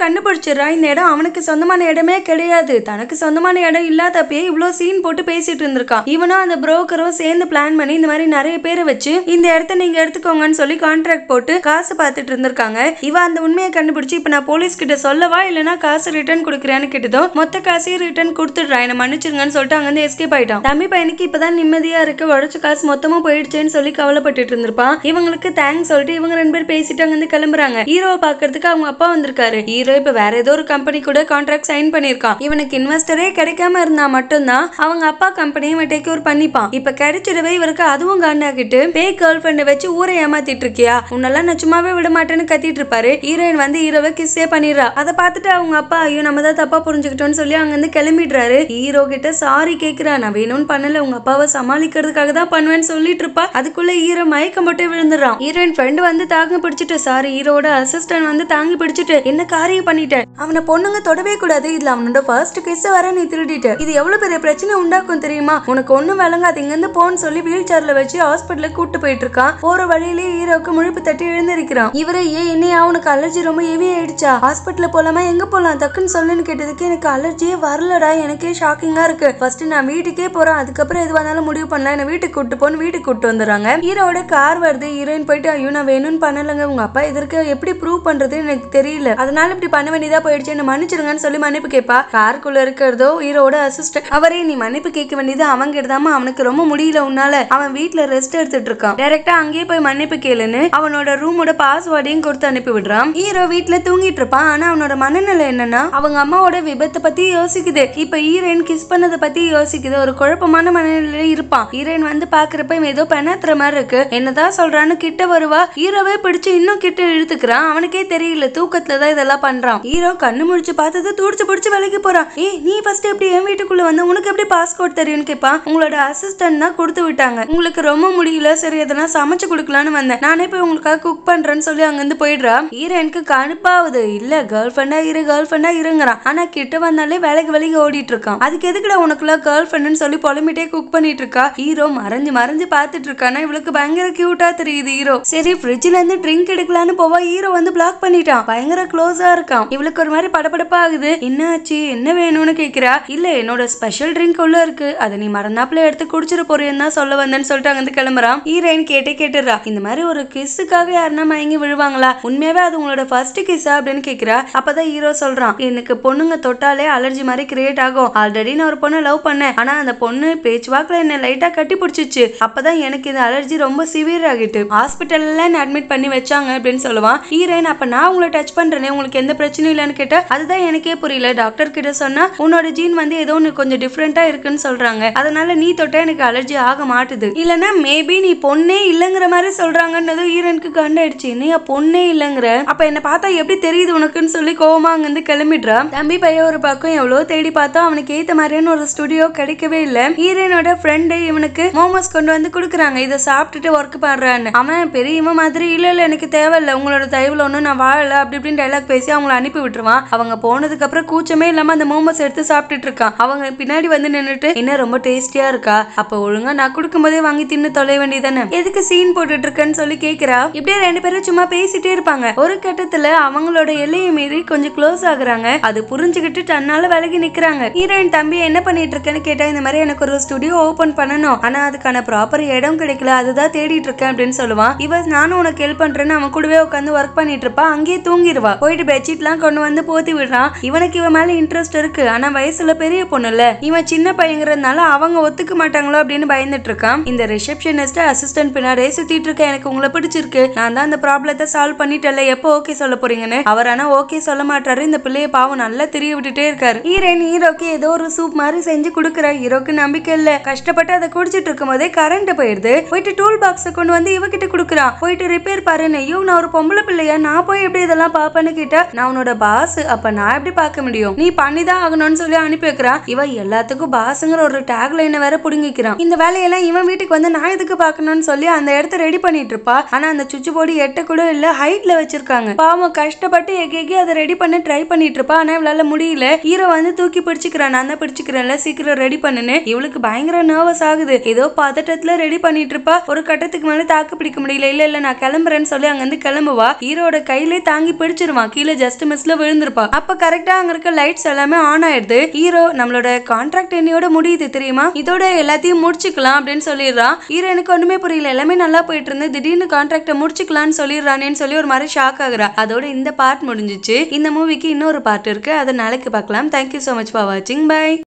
கண்டுபிடிச்சிடுறான் இந்த இடம் அவனுக்கு சொந்தமான இடமே கிடையாது தனக்கு சொந்தமான இடம் இல்லாதப்பயே இவ்வளோ சீன் போட்டு பேசிட்டு இருந்திருக்கான் இவனும் அந்த புரோக்கரும் சேர்ந்து பிளான் பண்ணி இந்த மாதிரி நிறைய பேரை வச்சு இந்த இடத்த நீங்கள் எடுத்துக்கோங்கன்னு சொல்லி கான்ட்ராக்ட் போட்டு காசு பார்த்துட்டு இருந்திருக்காங்க இவ அந்த உண்மையை கண்டுபிடிச்சி இப்போ நான் போலீஸ் கிட்ட சொல்லவா இல்லைனா காசு ரிட்டர்ன் கொடுக்குறேன்னு கேட்டதும் மொத்த காசையும் ரிட்டர்ன் கொடுத்துடுறான் என்ன மன்னிச்சிருங்கன்னு சொல்லிட்டு அங்கேருந்து எஸ்கேப் ஆயிட்டான் தம்பி பையனுக்கு இப்போதான் நிம்மதியாக இருக்கு உடச்ச காசு மொத்தமாக போயிடுச்சேன்னு சொல்லி கவலைப்பட்டுட்டு இருந்திருப்பான் இவங்களுக்கு தேங்க்ஸ் சொல்லிட்டு இவங்க ரெண்டு பேர் பேசிட்டு அங்கிருந்து கிளம்புறாங்க ஹீரோவை பாக்குறதுக்கு அவங்க அப்பா வந்திருக்காரு ஹீரோ இப்ப வேற ஏதோ ஒரு கம்பெனி கூட கான்ட்ராக்ட் சைன் பண்ணிருக்கான் இவனுக்கு இன்வெஸ்டரே கிடைக்காம இருந்தா மட்டும்தான் அவங்க அப்பா கம்பெனியும் இவன் டேக் ஓவர் பண்ணிப்பான் இப்ப கிடைச்சிடவே இவருக்கு அதுவும் காண்டாக்கிட்டு பே கேர்ள் ஃப்ரெண்டை வச்சு ஊரை ஏமாத்திட்டு இருக்கியா உன்னெல்லாம் நான் சும்மாவே விட மாட்டேன்னு கத்திட்டு இருப்பாரு ஹீரோயின் வந்து ஹீரோவை கிஸ்ஸே பண்ணிடுறா அதை பார்த்துட்டு அவங்க அப்பா ஐயோ நம்ம தான் தப்பா புரிஞ்சுக்கிட்டோம்னு சொல்லி அங்கிருந்து கிளம்பிடுறாரு ஹீரோ கிட்ட சாரி கேட்கிறா நான் வேணும்னு பண்ணல உங்க அப்பாவை சமாளிக்கிறதுக்காக தான் பண்ணுவேன்னு சொல்லிட்டு இருப்பா அதுக்குள்ள ஹீரோ மயக்கம் போட்டு விழுந்துறான் ஹீரோயின் ஃப்ரெண்டு வந்து தாங்க பிடிச்சிட்டு சாரி ஹீரோட அசிஸ்டன்ட் வந்து தாங்கி பிடிச்சிட்டு என்ன காரியம் பண்ணிட்டேன் அவனை பொண்ணுங்க தொடவே கூடாது இதுல அவனோட ஃபர்ஸ்ட் கிஸ் வர நீ திருடிட்ட இது எவ்வளவு பெரிய பிரச்சனை உண்டாக்கும் தெரியுமா உனக்கு ஒண்ணும் விளங்காது இங்க இருந்து போன்னு சொல்லி வீல் சேர்ல வச்சு ஹாஸ்பிட்டலுக்கு கூட்டு போயிட்டு இருக்கான் போற வழியிலேயே ஹீரோக்கு முழுப்பு தட்டி எழுந்திருக்கிறான் இவரே ஏன் என்னையா உனக்கு அலர்ஜி ரொம்ப ஹெவி ஆயிடுச்சா ஹாஸ்பிட்டல் போலாமா எங்க போலாம் டக்குன்னு சொல்லுன்னு கேட்டதுக்கு எனக்கு அலர்ஜியே வரலடா எனக்கே ஷாக்கிங்கா இருக்கு ஃபர்ஸ்ட் நான் வீட்டுக்கே போறேன் அதுக்கப்புறம் எதுவாக இருந்தாலும் முடிவு பண்ணலாம் என்ன வீட்டுக்கு கூட்டு போன்னு வீட்டுக்கு கூட்டு வந்துடுறாங்க ஹீரோட கார் வருது அது ஹீரோயின் போயிட்டு ஐயோ நான் வேணும்னு பண்ணலைங்க உங்க அப்பா இதற்கு எப்படி ப்ரூவ் பண்றது எனக்கு தெரியல அதனால இப்படி பண்ண வேண்டியதா போயிடுச்சு என்ன மன்னிச்சிருங்கன்னு சொல்லி மன்னிப்பு கேட்பா காருக்குள்ள இருக்கிறதோ ஹீரோட அசிஸ்டன்ட் அவரே நீ மன்னிப்பு கேட்க வேண்டியது அவங்க எடுத்தாம அவனுக்கு ரொம்ப முடியல உன்னால அவன் வீட்டுல ரெஸ்ட் எடுத்துட்டு இருக்கான் டைரக்டா அங்கேயே போய் மன்னிப்பு கேளுன்னு அவனோட ரூமோட பாஸ்வேர்டையும் கொடுத்து அனுப்பி விடுறான் ஹீரோ வீட்டுல தூங்கிட்டு இருப்பான் ஆனா அவனோட மனநிலை என்னன்னா அவங்க அம்மாவோட விபத்தை பத்தி யோசிக்குது இப்ப ஹீரோயின் கிஸ் பண்ணதை பத்தி யோசிக்குது ஒரு குழப்பமான மனநிலையில இருப்பான் ஹீரோயின் வந்து பாக்குறப்ப ஏதோ பெண்ணாத்துற மாதிரி இருக்கு என்னதான் சொல்ற பண்றான்னு கிட்ட வருவா ஹீரோவே பிடிச்சு இன்னும் கிட்ட இழுத்துக்கிறான் அவனுக்கே தெரியல தூக்கத்துல தான் இதெல்லாம் பண்றான் ஹீரோ கண்ணு முடிச்சு பார்த்தது துடிச்சு பிடிச்சு வேலைக்கு போறான் ஏ நீ ஃபர்ஸ்ட் எப்படி என் வீட்டுக்குள்ள வந்து உனக்கு எப்படி பாஸ்போர்ட் தெரியும்னு கேட்பான் உங்களோட அசிஸ்டன்ட் தான் கொடுத்து விட்டாங்க உங்களுக்கு ரொம்ப முடியல சரி எதனா சமைச்சு கொடுக்கலான்னு வந்தேன் நானே போய் உங்களுக்காக குக் பண்றேன்னு சொல்லி அங்கிருந்து போயிடுறா எனக்கு கடுப்பாவது இல்ல கேர்ள் ஃபிரெண்டா இரு கேர்ள் ஃபிரெண்டா இருங்கிறான் ஆனா கிட்ட வந்தாலே வேலைக்கு வேலைக்கு ஓடிட்டு இருக்கான் அதுக்கு எதுக்குடா உனக்குள்ள கேர்ள் ஃப்ரெண்டுன்னு சொல்லி பொலமிட்டே குக் பண்ணிட்டு இருக்கா ஹீரோ மறைஞ்சு மறைஞ்சு பார்த்துட்டு இருக்கானா இவளுக்கு பயங்கர கியூட்டா பாக்குற இது ஹீரோ சரி ஃப்ரிட்ஜ்ல இருந்து ட்ரிங்க் எடுக்கலான்னு போவா ஹீரோ வந்து பிளாக் பண்ணிட்டான் பயங்கர க்ளோஸா இருக்கான் இவளுக்கு ஒரு மாதிரி படபடப்பா ஆகுது என்ன ஆச்சு என்ன வேணும்னு கேக்குறா இல்ல என்னோட ஸ்பெஷல் ட்ரிங்க் உள்ள இருக்கு அதை நீ மறந்தாப்புல எடுத்து குடிச்சிட போறேன்னு சொல்ல வந்தேன்னு சொல்லிட்டு அங்க கிளம்புறான் ஹீரோயின் கேட்டே கேட்டுறா இந்த மாதிரி ஒரு கிஸ்ஸுக்காக யாருன்னா மயங்கி விழுவாங்களா உண்மையாவே அது உங்களோட ஃபர்ஸ்ட் கிஸ்ஸா அப்படின்னு கேக்குறா அப்பதான் ஹீரோ சொல்றான் எனக்கு பொண்ணுங்க தொட்டாலே அலர்ஜி மாதிரி கிரியேட் ஆகும் ஆல்ரெடி நான் ஒரு பொண்ணை லவ் பண்ணேன் ஆனா அந்த பொண்ணு பேச்சுவாக்குல என்ன லைட்டா கட்டி பிடிச்சிச்சு அப்பதான் எனக்கு இந்த அலர்ஜி ரொம்ப சிவியர் ஆகிடுச்சு சொல்லிட்டு ஹாஸ்பிட்டல்ல அட்மிட் பண்ணி வச்சாங்க அப்படின்னு சொல்லுவான் ஹீரன் அப்ப நான் உங்களை டச் பண்றேனே உங்களுக்கு எந்த பிரச்சனையும் இல்லைன்னு கேட்டா அதுதான் எனக்கே புரியல டாக்டர் கிட்ட சொன்னா உன்னோட ஜீன் வந்து ஏதோ ஒன்று கொஞ்சம் டிஃப்ரெண்டா இருக்குன்னு சொல்றாங்க அதனால நீ தொட்டா எனக்கு அலர்ஜி ஆக மாட்டுது இல்லைன்னா மேபி நீ பொண்ணே இல்லைங்கிற மாதிரி சொல்றாங்கன்னு ஈரனுக்கு கண்டாயிடுச்சு நீ பொண்ணே இல்லைங்கிற அப்ப என்ன பார்த்தா எப்படி தெரியுது உனக்குன்னு சொல்லி கோவமா அங்கிருந்து கிளம்பிடுறா தம்பி பையன் ஒரு பக்கம் எவ்வளோ தேடி பார்த்தா அவனுக்கு ஏத்த மாதிரியான ஒரு ஸ்டுடியோ கிடைக்கவே இல்லை ஈரனோட ஃப்ரெண்டு இவனுக்கு மோமோஸ் கொண்டு வந்து கொடுக்குறாங்க இதை சாப்பிட்டுட்டு ஒர்க் பண்ற போயிட்டான்னு அவன் பெரியவன் மாதிரி இல்லை இல்லை எனக்கு தேவையில்ல உங்களோட தயவில் ஒன்றும் நான் வாழலை அப்படி இப்படின்னு டைலாக் பேசி அவங்கள அனுப்பி விட்டுருவான் அவங்க போனதுக்கப்புறம் கூச்சமே இல்லாமல் அந்த மோமோஸ் எடுத்து சாப்பிட்டுட்டு இருக்கான் அவங்க பின்னாடி வந்து நின்றுட்டு என்ன ரொம்ப டேஸ்டியா இருக்கா அப்போ ஒழுங்காக நான் கொடுக்கும்போதே வாங்கி தின்னு தொலை வேண்டியதானே எதுக்கு சீன் போட்டுட்டு இருக்கேன்னு சொல்லி கேட்கிறா இப்படியே ரெண்டு பேரும் சும்மா பேசிட்டே இருப்பாங்க ஒரு கட்டத்துல அவங்களோட எல்லையை மீறி கொஞ்சம் க்ளோஸ் ஆகுறாங்க அது புரிஞ்சுக்கிட்டு தன்னால விலகி நிக்கிறாங்க ஹீரோயின் தம்பி என்ன பண்ணிட்டு இருக்கேன்னு கேட்டால் இந்த மாதிரி எனக்கு ஒரு ஸ்டுடியோ ஓப்பன் பண்ணணும் ஆனா அதுக்கான ப்ராப்பர் இடம் கிடைக்கல அதுதான் தேடிட்டு இருக்கேன் அப்படின்னு சொல்லுவான் இவன் நானும் உனக்கு ஹெல்ப் பண்றேன்னு அவன் கூடவே உட்காந்து ஒர்க் பண்ணிட்டு இருப்பா அங்கேயே தூங்கிடுவா போயிட்டு பெட்ஷீட் எல்லாம் கொண்டு வந்து போத்தி விடுறான் இவனுக்கு இவன் மேல இன்ட்ரெஸ்ட் இருக்கு ஆனா வயசுல பெரிய பொண்ணு இல்ல இவன் சின்ன பையங்கிறதுனால அவங்க ஒத்துக்க மாட்டாங்களோ அப்படின்னு பயந்துட்டு இருக்கான் இந்த ரிசப்ஷனிஸ்ட் அசிஸ்டன்ட் பின்னாடியே சுத்திட்டு இருக்க எனக்கு உங்களை பிடிச்சிருக்கு நான் தான் அந்த ப்ராப்ளத்தை சால்வ் பண்ணிட்டல எப்போ ஓகே சொல்ல போறீங்கன்னு அவர் ஆனா ஓகே சொல்ல மாட்டாரு இந்த பிள்ளைய பாவம் நல்லா திரிய விட்டுட்டே இருக்காரு ஹீரோயின் ஹீரோக்கு ஏதோ ஒரு சூப் மாதிரி செஞ்சு கொடுக்குற ஹீரோக்கு நம்பிக்கை இல்ல கஷ்டப்பட்டு அதை குடிச்சிட்டு இருக்கும் போதே கரண்ட் போயிடுது போயிட்டு டூல் பாக்ஸ் கொண்டு வந்து இவகிட்ட கொடுக்குறான் போயிட்டு ரிப்பேர் பாருன்னு ஐயோ நான் ஒரு பொம்பளை பிள்ளைய நான் போய் எப்படி இதெல்லாம் பாப்பேன்னு கேட்டா நான் உனோட பாஸ் அப்ப நான் எப்படி பார்க்க முடியும் நீ பண்ணிதான் ஆகணும்னு சொல்லி அனுப்பி வைக்கிறா இவ எல்லாத்துக்கும் பாஸ்ங்கிற ஒரு டேக் லைனை வேற புடுங்கிக்கிறான் இந்த வேலையெல்லாம் இவன் வீட்டுக்கு வந்து நான் எதுக்கு பாக்கணும்னு சொல்லி அந்த இடத்த ரெடி பண்ணிட்டு இருப்பா ஆனா அந்த சுச்சு போர்டு எட்ட கூட இல்ல ஹைட்ல வச்சிருக்காங்க பாவம் கஷ்டப்பட்டு எகேகி அதை ரெடி பண்ண ட்ரை பண்ணிட்டு இருப்பா ஆனா இவளால முடியல ஹீரோ வந்து தூக்கி பிடிச்சிக்கிறான் நான் தான் பிடிச்சிக்கிறேன்ல சீக்கிரம் ரெடி பண்ணுன்னு இவளுக்கு பயங்கர நர்வஸ் ஆகுது ஏதோ பதட்டத்துல ரெடி பண்ணிட்டு இருப்பா ஒரு கட்டத்துக்கு மேல தாக்க தாக்கு பிடிக்க முடியல இல்லை இல்லை நான் கிளம்புறேன்னு சொல்லி அங்கேருந்து கிளம்புவா ஹீரோட கையிலே தாங்கி பிடிச்சிருவான் கீழே ஜஸ்ட் மிஸ்ல விழுந்திருப்பா அப்ப கரெக்டா அங்க இருக்க லைட்ஸ் எல்லாமே ஆன் ஆயிடுது ஹீரோ நம்மளோட கான்ட்ராக்ட் என்னையோட முடியுது தெரியுமா இதோட எல்லாத்தையும் முடிச்சுக்கலாம் அப்படின்னு சொல்லிடுறான் ஹீரோ எனக்கு ஒண்ணுமே புரியல எல்லாமே நல்லா போயிட்டு இருந்து திடீர்னு கான்ட்ராக்டை முடிச்சுக்கலாம்னு சொல்லிடுறானேன்னு சொல்லி ஒரு மாதிரி ஷாக் ஆகுறா அதோட இந்த பார்ட் முடிஞ்சிச்சு இந்த மூவிக்கு இன்னொரு பார்ட் இருக்கு அதை நாளைக்கு பார்க்கலாம் தேங்க்யூ ஸோ மச் ஃபார் வாட்சிங் பாய்